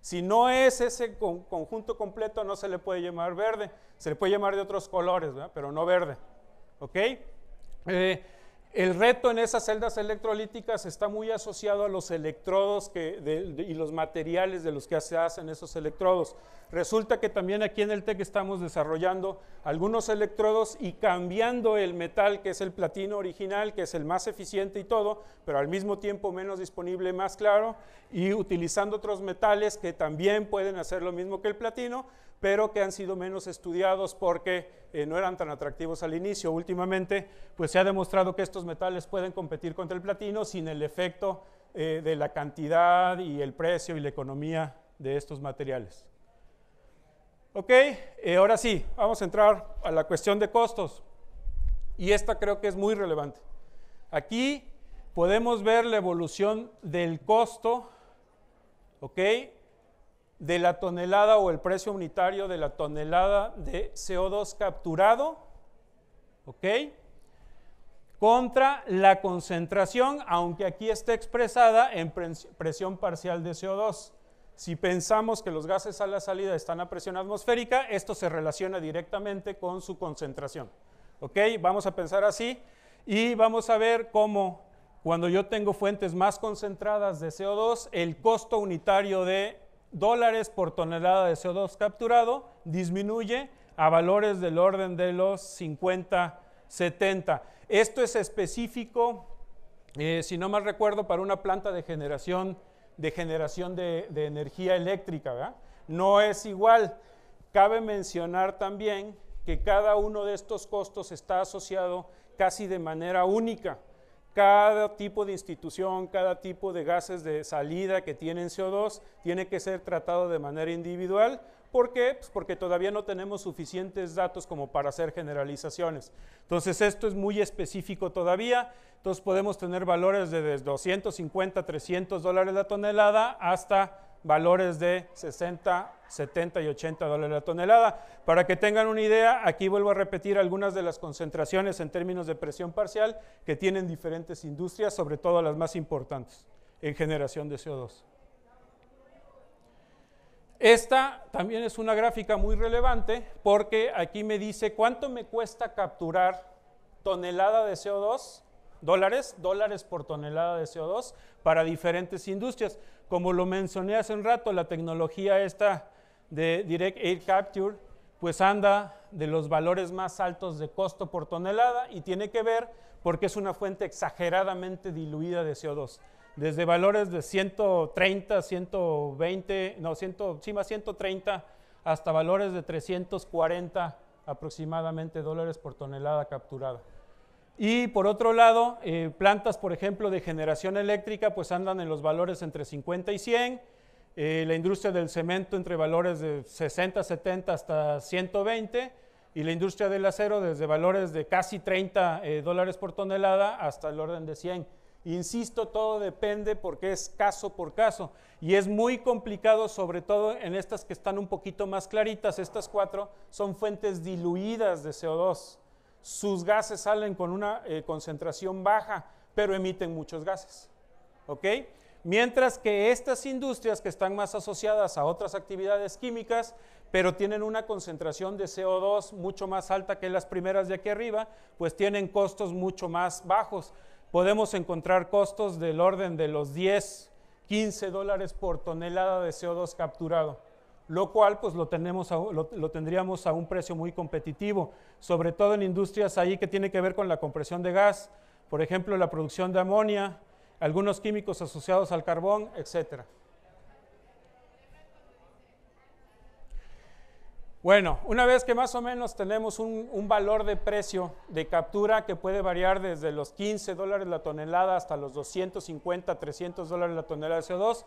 Si no es ese conjunto completo, no se le puede llamar verde. Se le puede llamar de otros colores, ¿verdad? pero no verde. ¿Ok? Eh, el reto en esas celdas electrolíticas está muy asociado a los electrodos y los materiales de los que se hacen esos electrodos. Resulta que también aquí en el TEC estamos desarrollando algunos electrodos y cambiando el metal, que es el platino original, que es el más eficiente y todo, pero al mismo tiempo menos disponible, más claro, y utilizando otros metales que también pueden hacer lo mismo que el platino, pero que han sido menos estudiados porque eh, no eran tan atractivos al inicio. Últimamente, pues se ha demostrado que estos metales pueden competir contra el platino sin el efecto eh, de la cantidad y el precio y la economía de estos materiales. Ok, eh, ahora sí, vamos a entrar a la cuestión de costos. Y esta creo que es muy relevante. Aquí podemos ver la evolución del costo, ok, de la tonelada o el precio unitario de la tonelada de CO2 capturado, ¿ok? Contra la concentración, aunque aquí está expresada en presión parcial de CO2. Si pensamos que los gases a la salida están a presión atmosférica, esto se relaciona directamente con su concentración. ¿Ok? Vamos a pensar así y vamos a ver cómo cuando yo tengo fuentes más concentradas de CO2, el costo unitario de dólares por tonelada de CO2 capturado disminuye a valores del orden de los 50, 70. Esto es específico, eh, si no mal recuerdo, para una planta de generación de, generación de, energía eléctrica. No es igual. Cabe mencionar también que cada uno de estos costos está asociado casi de manera única cada tipo de institución, cada tipo de gases de salida que tienen CO2 tiene que ser tratado de manera individual. ¿Por qué? Pues porque todavía no tenemos suficientes datos como para hacer generalizaciones. Entonces esto es muy específico todavía. Entonces podemos tener valores de 250, 300 dólares la tonelada hasta valores de 60, 70 y 80 dólares la tonelada. Para que tengan una idea, aquí vuelvo a repetir algunas de las concentraciones en términos de presión parcial que tienen diferentes industrias, sobre todo las más importantes en generación de CO2. Esta también es una gráfica muy relevante porque aquí me dice cuánto me cuesta capturar tonelada de CO2 dólares, dólares por tonelada de CO2 para diferentes industrias. Como lo mencioné hace un rato, la tecnología esta de Direct Air Capture, pues anda de los valores más altos de costo por tonelada y tiene que ver porque es una fuente exageradamente diluida de CO2. Desde valores de 130, 120, no, 100, sí, 130 hasta valores de 340 aproximadamente dólares por tonelada capturada. Y por otro lado, eh, plantas, por ejemplo, de generación eléctrica, pues andan en los valores entre 50 y 100. Eh, la industria del cemento entre valores de 60, 70 hasta 120. Y la industria del acero desde valores de casi 30 eh, dólares por tonelada hasta el orden de 100. Insisto, todo depende porque es caso por caso. Y es muy complicado, sobre todo en estas que están un poquito más claritas. Estas cuatro son fuentes diluidas de CO2 sus gases salen con una eh, concentración baja, pero emiten muchos gases. ¿Ok? Mientras que estas industrias que están más asociadas a otras actividades químicas, pero tienen una concentración de CO2 mucho más alta que las primeras de aquí arriba, pues tienen costos mucho más bajos. Podemos encontrar costos del orden de los 10, 15 dólares por tonelada de CO2 capturado lo cual pues lo, tendríamos a un precio muy competitivo, sobre todo en industrias ahí que tiene que ver con la compresión de gas, por ejemplo la producción de amonia, algunos químicos asociados al carbón, etc. Bueno, una vez que más o menos tenemos un valor de precio de captura que puede variar desde los 15 dólares la tonelada hasta los 250, 300 dólares la tonelada de CO2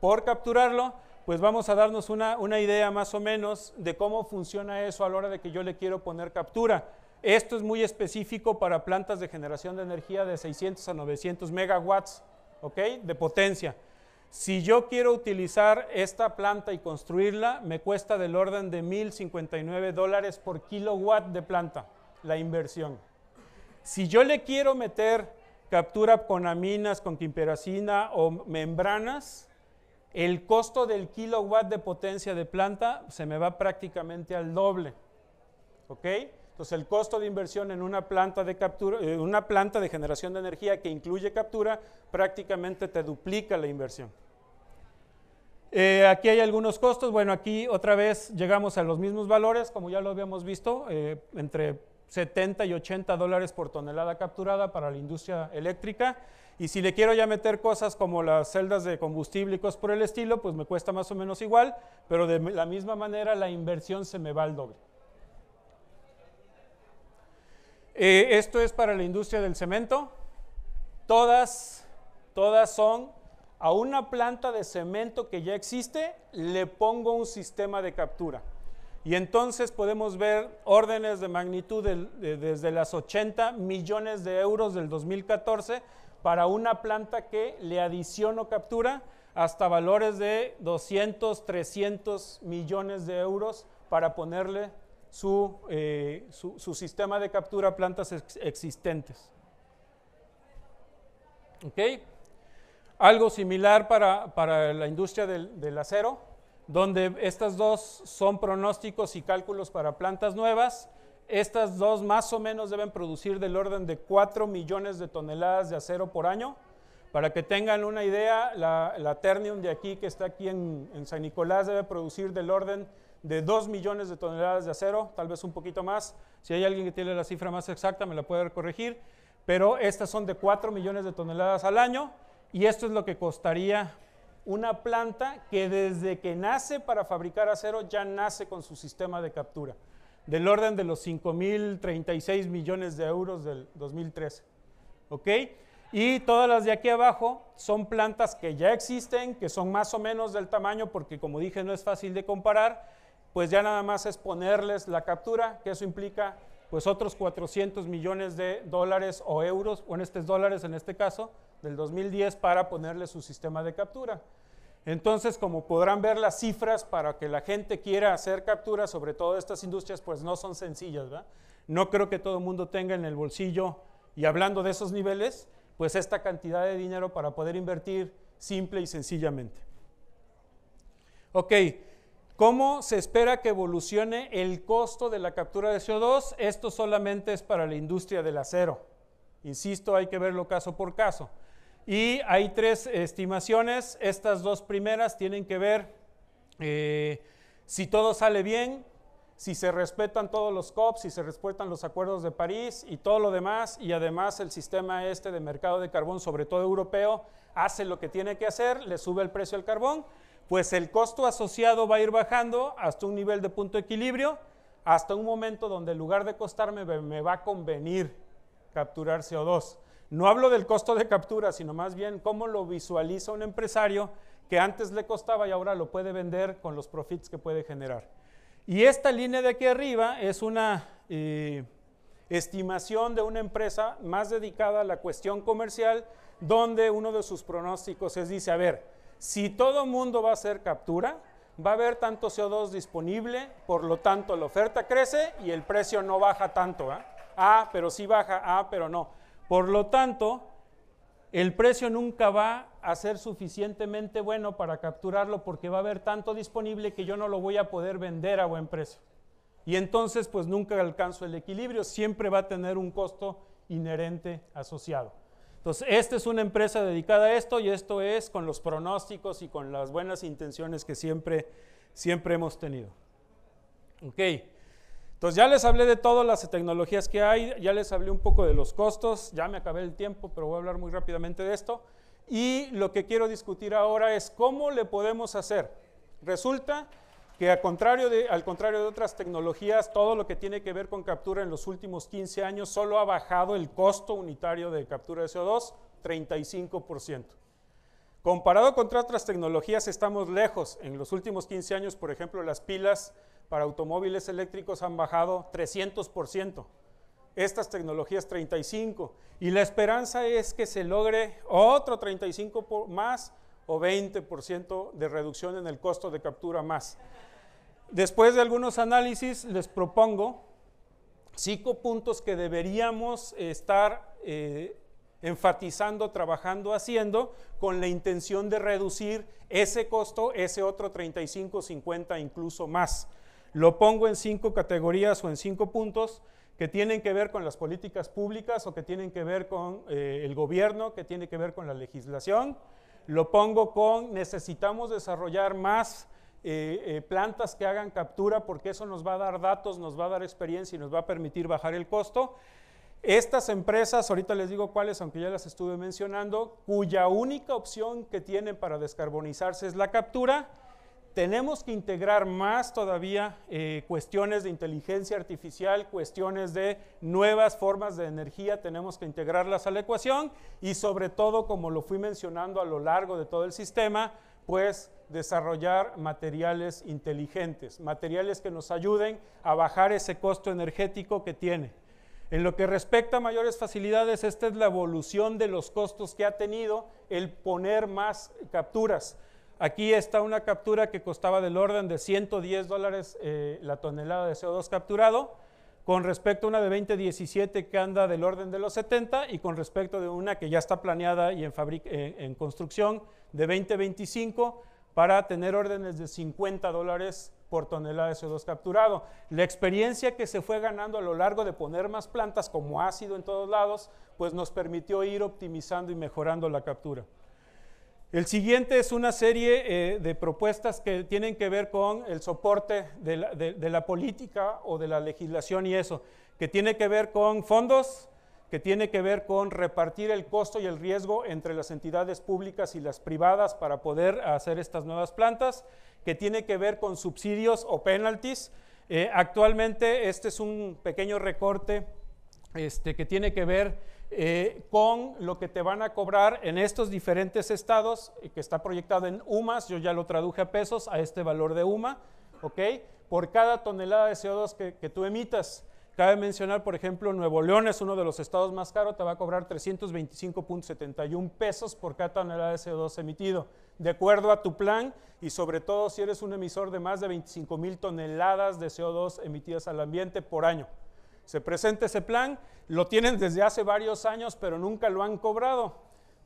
por capturarlo, pues vamos a darnos una, idea más o menos de cómo funciona eso a la hora de que yo le quiero poner captura. Esto es muy específico para plantas de generación de energía de 600 a 900 megawatts, ¿ok? De potencia. Si yo quiero utilizar esta planta y construirla, me cuesta del orden de 1.059 dólares por kilowatt de planta, la inversión. Si yo le quiero meter captura con aminas, con quimperacina o membranas, el costo del kilowatt de potencia de planta se me va prácticamente al doble. ¿Ok? Entonces el costo de inversión en una planta de captura, eh, una planta de generación de energía que incluye captura, prácticamente te duplica la inversión. Eh, aquí hay algunos costos. Bueno, aquí otra vez llegamos a los mismos valores, como ya lo habíamos visto, eh, entre 70 y 80 dólares por tonelada capturada para la industria eléctrica. Y si le quiero ya meter cosas como las celdas de combustible y cosas por el estilo, pues me cuesta más o menos igual, pero de la misma manera la inversión se me va al doble. Eh, esto es para la industria del cemento. Todas, todas son, a una planta de cemento que ya existe, le pongo un sistema de captura. Y entonces podemos ver órdenes de magnitud desde las 80 millones de euros del 2014 para una planta que le adiciono captura hasta valores de 200, 300 millones de euros para ponerle su, eh, sistema de captura a plantas existentes. ¿Okay? Algo similar para, la industria del, del acero, donde estas dos son pronósticos y cálculos para plantas nuevas estas dos más o menos deben producir del orden de 4 millones de toneladas de acero por año. Para que tengan una idea, la, Ternium de aquí, que está aquí en, en San Nicolás, debe producir del orden de 2 millones de toneladas de acero, tal vez un poquito más. Si hay alguien que tiene la cifra más exacta, me la puede corregir. Pero estas son de 4 millones de toneladas al año y esto es lo que costaría una planta que desde que nace para fabricar acero ya nace con su sistema de captura del orden de los 5.036 millones de euros del 2013. ¿Ok? Y todas las de aquí abajo son plantas que ya existen, que son más o menos del tamaño, porque como dije no es fácil de comparar, pues ya nada más es ponerles la captura, que eso implica pues otros 400 millones de dólares o euros, o en estos dólares en este caso, del 2010 para ponerle su sistema de captura. Entonces, como podrán ver, las cifras para que la gente quiera hacer capturas, sobre todo de estas industrias, pues no son sencillas. No creo que todo el mundo tenga en el bolsillo, y hablando de esos niveles, pues esta cantidad de dinero para poder invertir simple y sencillamente. Ok, ¿cómo se espera que evolucione el costo de la captura de CO2? Esto solamente es para la industria del acero. Insisto, hay que verlo caso por caso. Y hay tres estimaciones. Estas dos primeras tienen que ver eh, si todo sale bien, si se respetan todos los COPs, si se respetan los acuerdos de París y todo lo demás. Y además el sistema este de mercado de carbón, sobre todo europeo, hace lo que tiene que hacer, le sube el precio al carbón, pues el costo asociado va a ir bajando hasta un nivel de punto de equilibrio, hasta un momento donde en lugar de costarme me va a convenir capturar CO2. No hablo del costo de captura, sino más bien cómo lo visualiza un empresario que antes le costaba y ahora lo puede vender con los profits que puede generar. Y esta línea de aquí arriba es una eh, estimación de una empresa más dedicada a la cuestión comercial, donde uno de sus pronósticos es, dice, a ver, si todo mundo va a hacer captura, va a haber tanto CO2 disponible, por lo tanto la oferta crece y el precio no baja tanto. Ah, ah pero sí baja, ah, pero no. Por lo tanto, el precio nunca va a ser suficientemente bueno para capturarlo porque va a haber tanto disponible que yo no lo voy a poder vender a buen precio. Y entonces pues nunca alcanzo el equilibrio, siempre va a tener un costo inherente asociado. Entonces, esta es una empresa dedicada a esto y esto es con los pronósticos y con las buenas intenciones que siempre, hemos tenido. Okay. Entonces ya les hablé de todas las tecnologías que hay, ya les hablé un poco de los costos, ya me acabé el tiempo, pero voy a hablar muy rápidamente de esto. Y lo que quiero discutir ahora es cómo le podemos hacer. Resulta que al contrario de, otras tecnologías, todo lo que tiene que ver con captura en los últimos 15 años solo ha bajado el costo unitario de captura de CO2 35%. Comparado contra otras tecnologías estamos lejos. En los últimos 15 años, por ejemplo, las pilas para automóviles eléctricos han bajado 300%. Estas tecnologías 35. Y la esperanza es que se logre otro 35 por más o 20% de reducción en el costo de captura más. Después de algunos análisis les propongo cinco puntos que deberíamos estar eh, enfatizando, trabajando, haciendo, con la intención de reducir ese costo, ese otro 35, 50, incluso más. Lo pongo en cinco categorías o en cinco puntos que tienen que ver con las políticas públicas o que tienen que ver con eh, el gobierno, que tiene que ver con la legislación. Lo pongo con necesitamos desarrollar más eh, eh, plantas que hagan captura porque eso nos va a dar datos, nos va a dar experiencia y nos va a permitir bajar el costo. Estas empresas, ahorita les digo cuáles, aunque ya las estuve mencionando, cuya única opción que tienen para descarbonizarse es la captura, tenemos que integrar más todavía eh, cuestiones de inteligencia artificial, cuestiones de nuevas formas de energía, tenemos que integrarlas a la ecuación y sobre todo, como lo fui mencionando a lo largo de todo el sistema, pues desarrollar materiales inteligentes, materiales que nos ayuden a bajar ese costo energético que tiene. En lo que respecta a mayores facilidades, esta es la evolución de los costos que ha tenido el poner más capturas. Aquí está una captura que costaba del orden de 110 dólares eh, la tonelada de CO2 capturado, con respecto a una de 2017 que anda del orden de los 70 y con respecto de una que ya está planeada y en, eh, en construcción de 2025 para tener órdenes de 50 dólares por tonelada de CO2 capturado. La experiencia que se fue ganando a lo largo de poner más plantas como ácido en todos lados, pues nos permitió ir optimizando y mejorando la captura. El siguiente es una serie eh, de propuestas que tienen que ver con el soporte de la, política o de la legislación y eso, que tiene que ver con fondos, que tiene que ver con repartir el costo y el riesgo entre las entidades públicas y las privadas para poder hacer estas nuevas plantas, que tiene que ver con subsidios o penalties. Eh, actualmente este es un pequeño recorte este, que tiene que ver eh, con lo que te van a cobrar en estos diferentes estados, eh, que está proyectado en UMAS, yo ya lo traduje a pesos, a este valor de UMA, Por cada tonelada de CO2 que, que tú emitas. Cabe mencionar, por ejemplo, Nuevo León es uno de los estados más caros, te va a cobrar 325.71 pesos por cada tonelada de CO2 emitido, de acuerdo a tu plan y sobre todo si eres un emisor de más de 25 mil toneladas de CO2 emitidas al ambiente por año. Se presenta ese plan, lo tienen desde hace varios años, pero nunca lo han cobrado.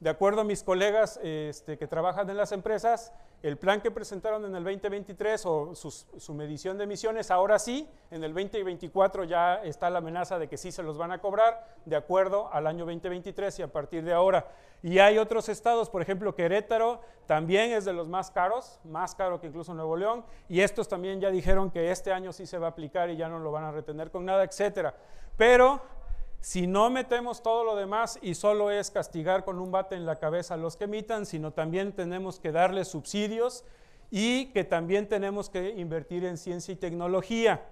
De acuerdo a mis colegas este, que trabajan en las empresas, el plan que presentaron en el 2023 o su medición de emisiones, ahora sí, en el 2024 ya está la amenaza de que sí se los van a cobrar de acuerdo al año 2023 y a partir de ahora. Y hay otros estados, por ejemplo, Querétaro también es de los más caros, más caro que incluso Nuevo León, y estos también ya dijeron que este año sí se va a aplicar y ya no lo van a retener con nada, etcétera. Pero si no metemos todo lo demás y solo es castigar con un bate en la cabeza a los que emitan, sino también tenemos que darles subsidios y que también tenemos que invertir en ciencia y tecnología.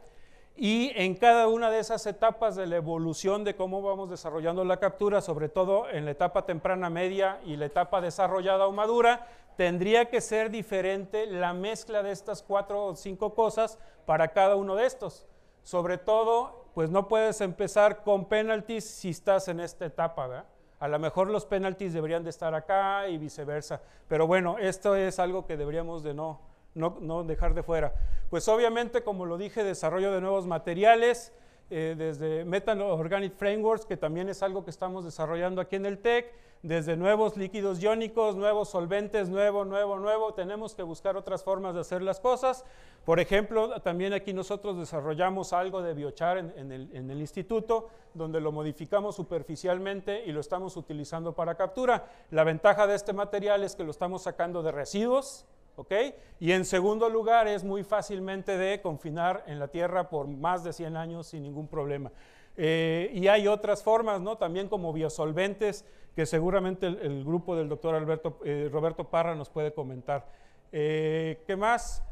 Y en cada una de esas etapas de la evolución de cómo vamos desarrollando la captura, sobre todo en la etapa temprana, media y la etapa desarrollada o madura, tendría que ser diferente la mezcla de estas cuatro o cinco cosas para cada uno de estos. Sobre todo pues no puedes empezar con penaltis si estás en esta etapa, A lo mejor los penaltis deberían de estar acá y viceversa. Pero bueno, esto es algo que deberíamos de no, no, no dejar de fuera. Pues obviamente, como lo dije, desarrollo de nuevos materiales, eh, desde Metal Organic Frameworks, que también es algo que estamos desarrollando aquí en el TEC, desde nuevos líquidos iónicos, nuevos solventes, nuevo, nuevo, nuevo. Tenemos que buscar otras formas de hacer las cosas. Por ejemplo, también aquí nosotros desarrollamos algo de biochar en el instituto, donde lo modificamos superficialmente y lo estamos utilizando para captura. La ventaja de este material es que lo estamos sacando de residuos, y en segundo lugar, es muy fácilmente de confinar en la Tierra por más de 100 años sin ningún problema. Eh, y hay otras formas, También como biosolventes, que seguramente el, grupo del doctor Alberto, eh, Roberto Parra nos puede comentar. Eh, ¿Qué más?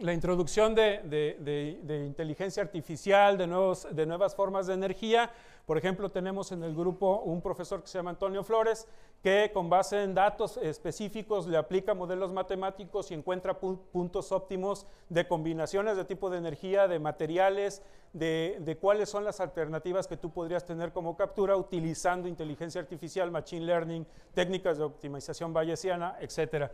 La introducción de, inteligencia artificial, de nuevas formas de energía, por ejemplo, tenemos en el grupo un profesor que se llama Antonio Flores, que con base en datos específicos le aplica modelos matemáticos y encuentra puntos óptimos de combinaciones de tipo de energía, de materiales, de, cuáles son las alternativas que tú podrías tener como captura utilizando inteligencia artificial, machine learning, técnicas de optimización bayesiana, etc.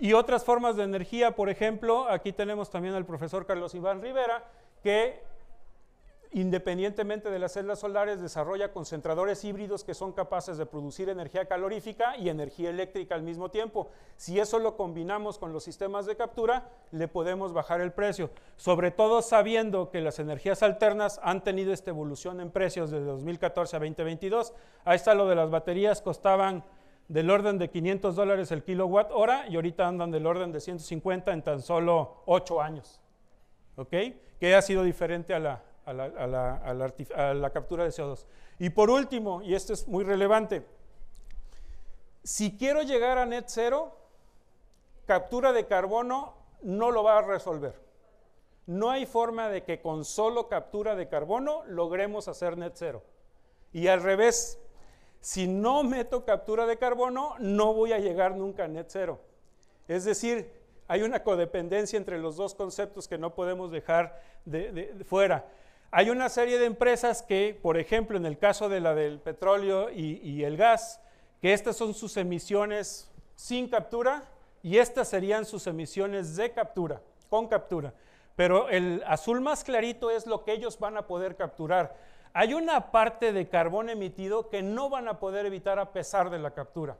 Y otras formas de energía, por ejemplo, aquí tenemos también al profesor Carlos Iván Rivera, que independientemente de las celdas solares, desarrolla concentradores híbridos que son capaces de producir energía calorífica y energía eléctrica al mismo tiempo. Si eso lo combinamos con los sistemas de captura, le podemos bajar el precio, sobre todo sabiendo que las energías alternas han tenido esta evolución en precios desde 2014 a 2022. Ahí está lo de las baterías, costaban del orden de 500 dólares el kilowatt hora y ahorita andan del orden de 150 en tan solo 8 años. ¿Ok? Que ha sido diferente a la, a la, captura de CO2. Y por último, y esto es muy relevante, si quiero llegar a net cero, captura de carbono no lo va a resolver. No hay forma de que con solo captura de carbono logremos hacer net cero. Y al revés, si no meto captura de carbono, no voy a llegar nunca a net cero. Es decir, hay una codependencia entre los dos conceptos que no podemos dejar de fuera. Hay una serie de empresas que, por ejemplo, en el caso de la del petróleo y, y el gas, que estas son sus emisiones sin captura y estas serían sus emisiones de captura, con captura. Pero el azul más clarito es lo que ellos van a poder capturar. Hay una parte de carbón emitido que no van a poder evitar a pesar de la captura.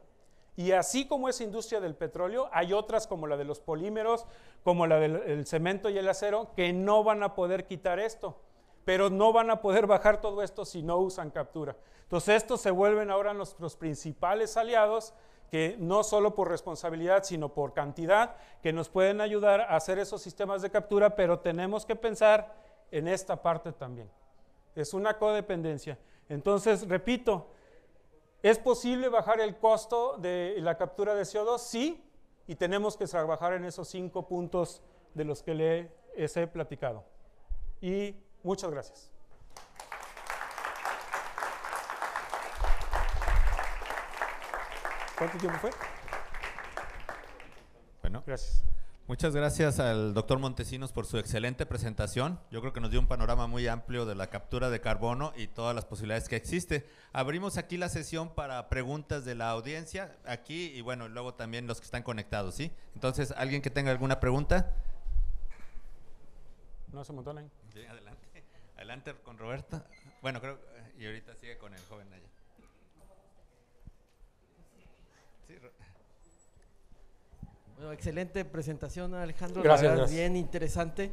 Y así como es industria del petróleo, hay otras como la de los polímeros, como la del cemento y el acero, que no van a poder quitar esto pero no van a poder bajar todo esto si no usan captura. Entonces estos se vuelven ahora nuestros principales aliados, que no solo por responsabilidad, sino por cantidad, que nos pueden ayudar a hacer esos sistemas de captura, pero tenemos que pensar en esta parte también. Es una codependencia. Entonces, repito, ¿es posible bajar el costo de la captura de CO2? Sí, y tenemos que trabajar en esos cinco puntos de los que le he platicado. Y Muchas gracias. ¿Cuánto tiempo fue? Bueno. Gracias. Muchas gracias al doctor Montesinos por su excelente presentación. Yo creo que nos dio un panorama muy amplio de la captura de carbono y todas las posibilidades que existe. Abrimos aquí la sesión para preguntas de la audiencia, aquí y bueno, luego también los que están conectados, ¿sí? Entonces, ¿alguien que tenga alguna pregunta? No se Sí, adelante. Adelante con Roberta. Bueno, creo y ahorita sigue con el joven allá. bueno, excelente presentación, Alejandro. Gracias, Bien interesante.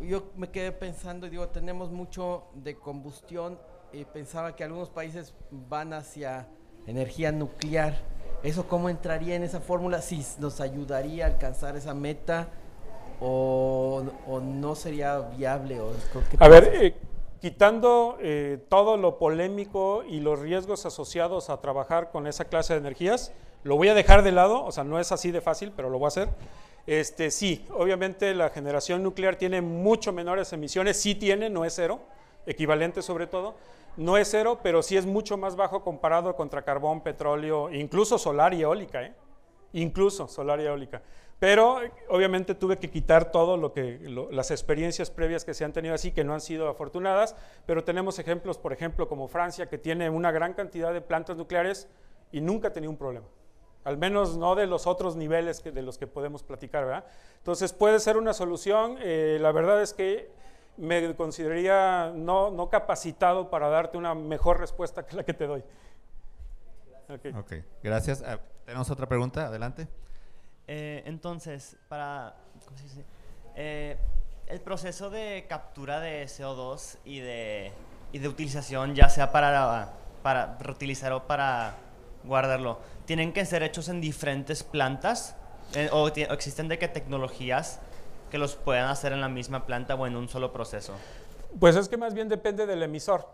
Yo me quedé pensando y digo, tenemos mucho de combustión y pensaba que algunos países van hacia energía nuclear. ¿Eso cómo entraría en esa fórmula? ¿Si nos ayudaría a alcanzar esa meta o, no sería viable? O, a ver, quitando eh, todo lo polémico y los riesgos asociados a trabajar con esa clase de energías, lo voy a dejar de lado, o sea, no es así de fácil, pero lo voy a hacer. Este, sí, obviamente la generación nuclear tiene mucho menores emisiones, sí tiene, no es cero, equivalente sobre todo. No es cero, pero sí es mucho más bajo comparado contra carbón, petróleo, incluso solar y eólica, ¿eh? incluso solar y eólica. Pero obviamente tuve que quitar todo lo que las experiencias previas que se han tenido así que no han sido afortunadas, pero tenemos ejemplos, por ejemplo, como Francia que tiene una gran cantidad de plantas nucleares y nunca ha tenido un problema. Al menos no de los otros niveles de los que podemos platicar, ¿verdad? Entonces puede ser una solución. Eh, la verdad es que me consideraría no, capacitado para darte una mejor respuesta que la que te doy. Ok, okay. gracias. Ah, tenemos otra pregunta, adelante. Eh, entonces, para... Eh, el proceso de captura de CO2 y de, y de utilización, ya sea para, para reutilizar o para guardarlo, ¿tienen que ser hechos en diferentes plantas? Eh, o, o, existen de qué tecnologías que los puedan hacer en la misma planta o en un solo proceso? Pues es que más bien depende del emisor.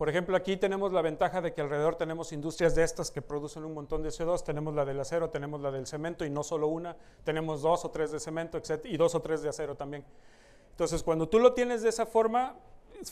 Por ejemplo, aquí tenemos la ventaja de que alrededor tenemos industrias de estas que producen un montón de CO2, tenemos la del acero, tenemos la del cemento y no solo una, tenemos dos o tres de cemento y dos o tres de acero también. Entonces, cuando tú lo tienes de esa forma,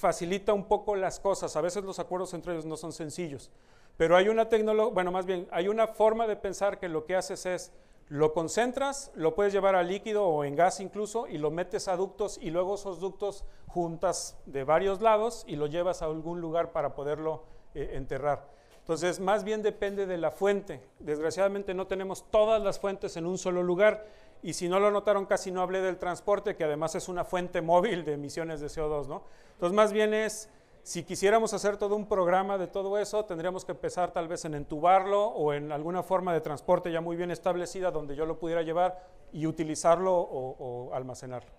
facilita un poco las cosas. A veces los acuerdos entre ellos no son sencillos, pero hay una tecnología, bueno, más bien, hay una forma de pensar que lo que haces es lo concentras, lo puedes llevar a líquido o en gas incluso y lo metes a ductos y luego esos ductos juntas de varios lados y lo llevas a algún lugar para poderlo eh, enterrar. Entonces, más bien depende de la fuente. Desgraciadamente no tenemos todas las fuentes en un solo lugar y si no lo notaron casi no hablé del transporte, que además es una fuente móvil de emisiones de CO2, ¿no? Entonces, más bien es si quisiéramos hacer todo un programa de todo eso, tendríamos que empezar tal vez en entubarlo o en alguna forma de transporte ya muy bien establecida donde yo lo pudiera llevar y utilizarlo o, almacenarlo.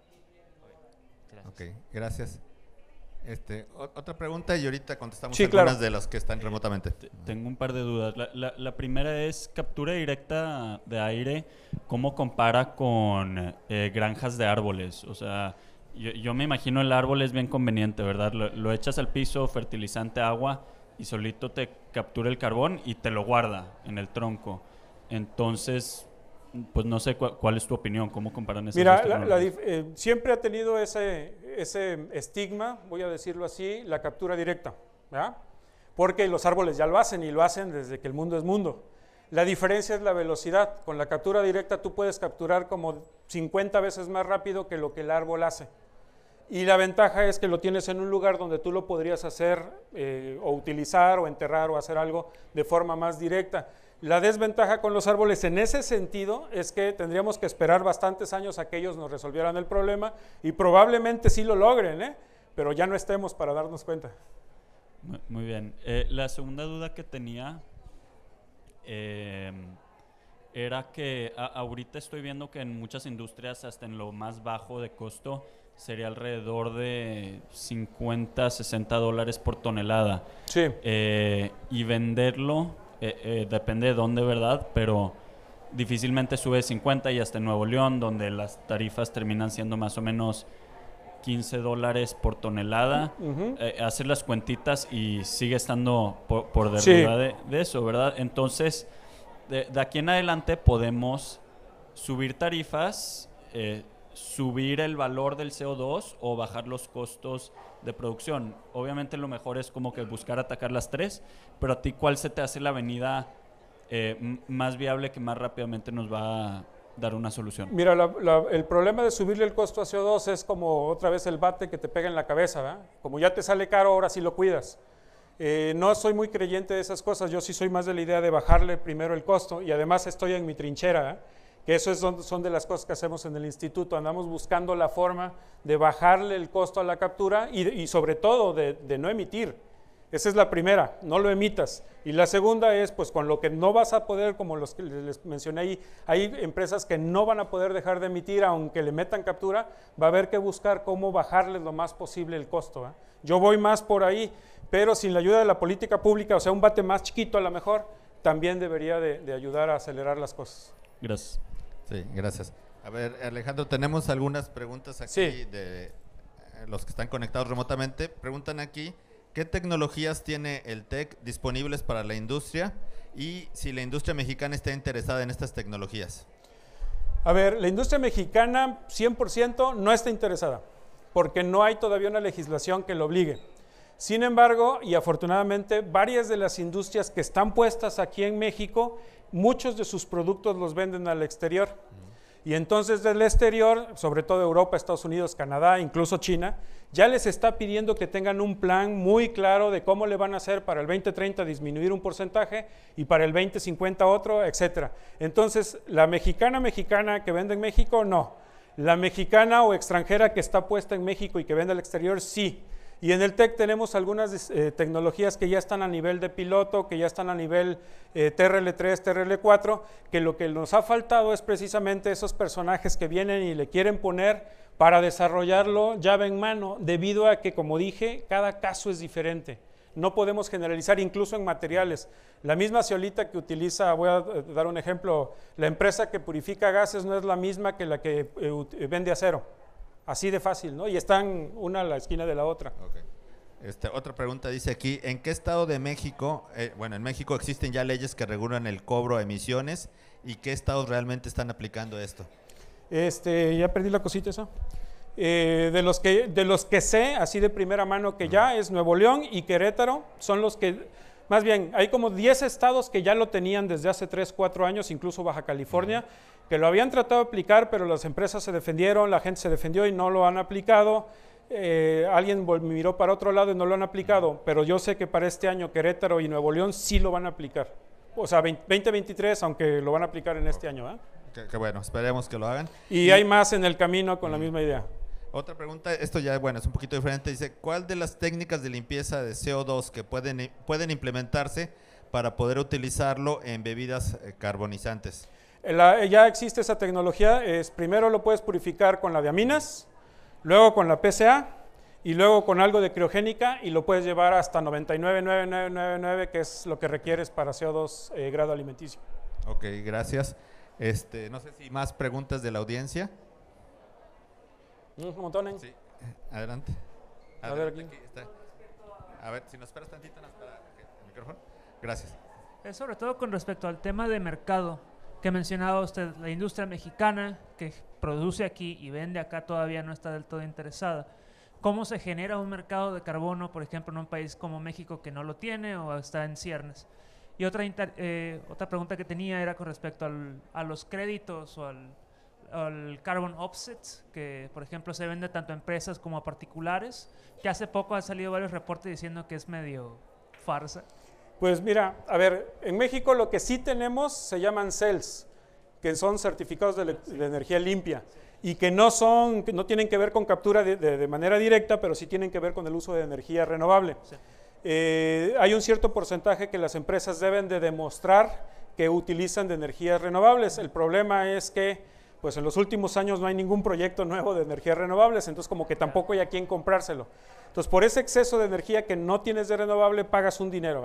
Ok, gracias. Este, otra pregunta y ahorita contestamos algunas de las que están remotamente. Tengo un par de dudas. La, primera es captura directa de aire, ¿cómo compara con eh, granjas de árboles? O sea, yo, me imagino el árbol es bien conveniente, ¿verdad? Lo, echas al piso, fertilizante, agua, y solito te captura el carbón y te lo guarda en el tronco. Entonces, pues no sé cuál es tu opinión, cómo comparan esas Mira, eh, siempre ha tenido ese, ese estigma, voy a decirlo así, la captura directa, ¿verdad? Porque los árboles ya lo hacen y lo hacen desde que el mundo es mundo. La diferencia es la velocidad. Con la captura directa tú puedes capturar como 50 veces más rápido que lo que el árbol hace. Y la ventaja es que lo tienes en un lugar donde tú lo podrías hacer eh, o utilizar o enterrar o hacer algo de forma más directa. La desventaja con los árboles en ese sentido es que tendríamos que esperar bastantes años a que ellos nos resolvieran el problema y probablemente sí lo logren, ¿eh? pero ya no estemos para darnos cuenta. Muy bien. Eh, la segunda duda que tenía eh, era que ahorita estoy viendo que en muchas industrias, hasta en lo más bajo de costo, sería alrededor de 50, 60 dólares por tonelada. Sí. Eh, y venderlo, eh, eh, depende de dónde, ¿verdad? Pero difícilmente sube 50 y hasta en Nuevo León, donde las tarifas terminan siendo más o menos 15 dólares por tonelada, eh, hacer las cuentitas y sigue estando por, debajo derriba de, eso, ¿verdad? Entonces, de, aquí en adelante podemos subir tarifas, eh, subir el valor del CO2 o bajar los costos de producción. Obviamente lo mejor es como que buscar atacar las tres, pero a ti cuál se te hace la avenida eh, más viable que más rápidamente nos va a dar una solución? Mira, el problema de subirle el costo a CO2 es como otra vez el bate que te pega en la cabeza, ¿verdad? Como ya te sale caro, ahora sí lo cuidas. Eh, no soy muy creyente de esas cosas, yo sí soy más de la idea de bajarle primero el costo y además estoy en mi trinchera, ¿eh? que eso es donde, son de las cosas que hacemos en el instituto, andamos buscando la forma de bajarle el costo a la captura y, sobre todo de no emitir. Esa es la primera, no lo emitas. Y la segunda es, pues con lo que no vas a poder, como los que les mencioné ahí, hay empresas que no van a poder dejar de emitir, aunque le metan captura, va a haber que buscar cómo bajarles lo más posible el costo. ¿eh? Yo voy más por ahí, pero sin la ayuda de la política pública, o sea, un bate más chiquito a lo mejor, también debería de, ayudar a acelerar las cosas. Gracias. Sí, gracias. A ver, Alejandro, tenemos algunas preguntas aquí de los que están conectados remotamente. Preguntan aquí ¿Qué tecnologías tiene el TEC disponibles para la industria y si la industria mexicana está interesada en estas tecnologías? A ver, la industria mexicana 100% no está interesada porque no hay todavía una legislación que lo obligue. Sin embargo, y afortunadamente, varias de las industrias que están puestas aquí en México, muchos de sus productos los venden al exterior. Y entonces del exterior, sobre todo Europa, Estados Unidos, Canadá, incluso China, ya les está pidiendo que tengan un plan muy claro de cómo le van a hacer para el 2030 disminuir un porcentaje y para el 2050 otro, etc. Entonces, la mexicana mexicana que vende en México, no. La mexicana o extranjera que está puesta en México y que vende al exterior, sí. Y en el TEC tenemos algunas eh, tecnologías que ya están a nivel de piloto, que ya están a nivel eh, TRL3, TRL4, que lo que nos ha faltado es precisamente esos personajes que vienen y le quieren poner para desarrollarlo llave en mano, debido a que, como dije, cada caso es diferente. No podemos generalizar incluso en materiales. La misma ciolita que utiliza, voy a eh, dar un ejemplo, la empresa que purifica gases no es la misma que la que vende acero Así de fácil, ¿no? Y están una a la esquina de la otra. Este, otra pregunta dice aquí, ¿en qué estado de México, eh, bueno, en México existen ya leyes que regulan el cobro a emisiones y qué estados realmente están aplicando esto? Este, ya perdí la cosita esa. Eh, de, los que, de los que sé, así de primera mano que ya, es Nuevo León y Querétaro, son los que, más bien, hay como 10 estados que ya lo tenían desde hace 3, 4 años, incluso Baja California que lo habían tratado de aplicar, pero las empresas se defendieron, la gente se defendió y no lo han aplicado. Eh, alguien miró para otro lado y no lo han aplicado, pero yo sé que para este año Querétaro y Nuevo León sí lo van a aplicar. O sea, 2023, aunque lo van a aplicar en este año. ¿eh? Qué bueno, esperemos que lo hagan. Y, hay más en el camino con la misma idea. Otra pregunta, esto ya bueno, es un poquito diferente. Dice, ¿cuál de las técnicas de limpieza de CO2 que pueden, pueden implementarse para poder utilizarlo en bebidas eh, carbonizantes? Eh, eh, ya existe esa tecnología, es, primero lo puedes purificar con la de luego con la PCA y luego con algo de criogénica y lo puedes llevar hasta 99,9999, que es lo que requieres para CO2 eh, grado alimenticio. Ok, gracias. Este, no sé si más preguntas de la audiencia. Mm, un montón, ¿eh? Sí, adelante. A, ver, aquí. está. A ver, si nos esperas tantito, nos el micrófono. Gracias. sobre todo con respecto al tema de mercado que mencionaba usted, la industria mexicana que produce aquí y vende acá todavía no está del todo interesada. ¿Cómo se genera un mercado de carbono, por ejemplo, en un país como México que no lo tiene o está en ciernes? Y otra, eh, otra pregunta que tenía era con respecto al, a los créditos o al, al, carbon offset, que por ejemplo se vende tanto a empresas como a particulares, que hace poco han salido varios reportes diciendo que es medio farsa. Pues mira, a ver, en México lo que sí tenemos se llaman CELS, que son certificados de, energía limpia y que no son, no tienen que ver con captura de, manera directa, pero sí tienen que ver con el uso de energía renovable. Eh, hay un cierto porcentaje que las empresas deben de demostrar que utilizan de energías renovables. El problema es que, pues en los últimos años no hay ningún proyecto nuevo de energías renovables, entonces como que tampoco hay a quién comprárselo. Entonces, por ese exceso de energía que no tienes de renovable, pagas un dinero.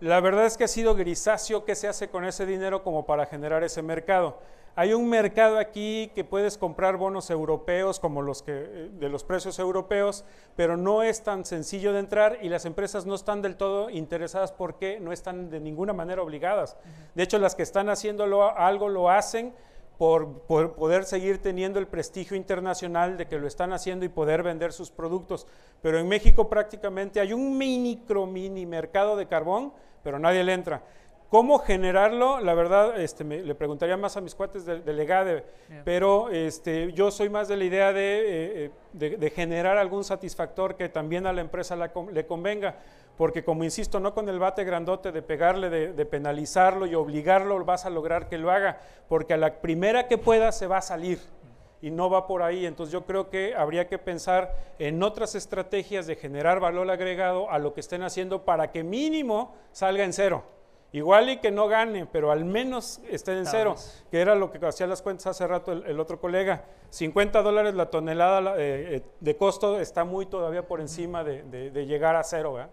La verdad es que ha sido grisáceo qué se hace con ese dinero como para generar ese mercado. Hay un mercado aquí que puedes comprar bonos europeos como los que eh, de los precios europeos, pero no es tan sencillo de entrar y las empresas no están del todo interesadas porque no están de ninguna manera obligadas. De hecho, las que están haciéndolo algo lo hacen por, poder seguir teniendo el prestigio internacional de que lo están haciendo y poder vender sus productos. Pero en México prácticamente hay un micro, mini mercado de carbón, pero nadie le entra. ¿Cómo generarlo? La verdad, este, le preguntaría más a mis cuates del de pero este, yo soy más de la idea eh, eh, de, generar algún satisfactor que también a la empresa le convenga porque como insisto, no con el bate grandote de pegarle, de, penalizarlo y obligarlo, vas a lograr que lo haga, porque a la primera que pueda se va a salir y no va por ahí. Entonces yo creo que habría que pensar en otras estrategias de generar valor agregado a lo que estén haciendo para que mínimo salga en cero. Igual y que no gane, pero al menos estén en cero, que era lo que hacía las cuentas hace rato el, otro colega. 50 dólares la tonelada eh, eh, de costo está muy todavía por encima de, de llegar a cero. ¿verdad?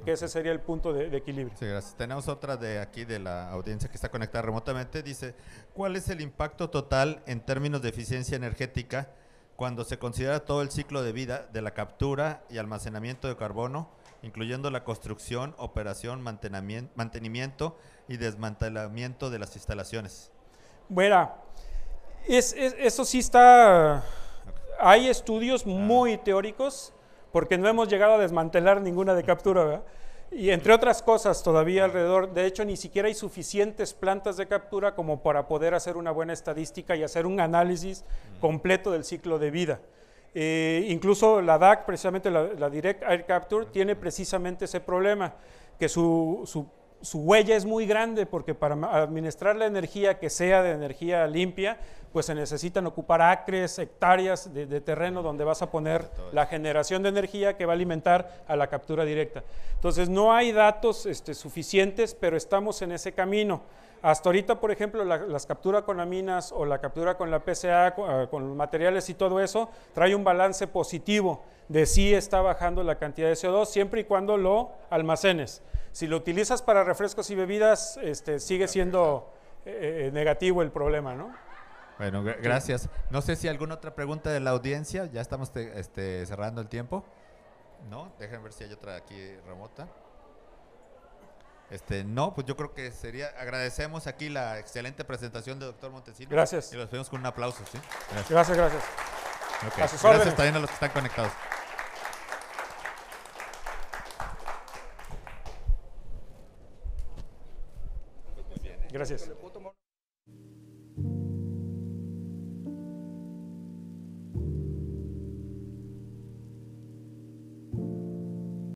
que, ese sería el punto de, equilibrio. Sí, gracias. Tenemos otra de aquí de la audiencia que está conectada remotamente. Dice, ¿cuál es el impacto total en términos de eficiencia energética cuando se considera todo el ciclo de vida de la captura y almacenamiento de carbono, incluyendo la construcción, operación, mantenimiento y desmantelamiento de las instalaciones? Bueno, es, eso sí está... Hay estudios ah. muy teóricos porque no hemos llegado a desmantelar ninguna de captura, ¿verdad? Y entre otras cosas, todavía alrededor, de hecho, ni siquiera hay suficientes plantas de captura como para poder hacer una buena estadística y hacer un análisis mm. completo del ciclo de vida. Eh, incluso la DAC, precisamente la, la, Direct Air Capture, tiene precisamente ese problema, que su, su, su huella es muy grande porque para administrar la energía que sea de energía limpia, pues se necesitan ocupar acres, hectáreas de, terreno donde vas a poner la generación de energía que va a alimentar a la captura directa. Entonces no hay datos este, suficientes, pero estamos en ese camino. Hasta ahorita, por ejemplo, las capturas con aminas o la captura con la PCA, ah, con, materiales y todo eso, trae un balance positivo de si está bajando la cantidad de CO2 siempre y cuando lo almacenes. Si lo utilizas para refrescos y bebidas, este, sigue siendo eh, eh, negativo el problema, ¿no? Bueno, gracias. No sé si alguna otra pregunta de la audiencia. Ya estamos este, cerrando el tiempo. No, déjenme ver si hay otra aquí remota. Este, no, pues yo creo que sería, agradecemos aquí la excelente presentación del doctor Montesinos. Gracias. Y los pedimos con un aplauso, ¿sí? Gracias, gracias. Gracias, gracias también a los que están conectados. Gracias.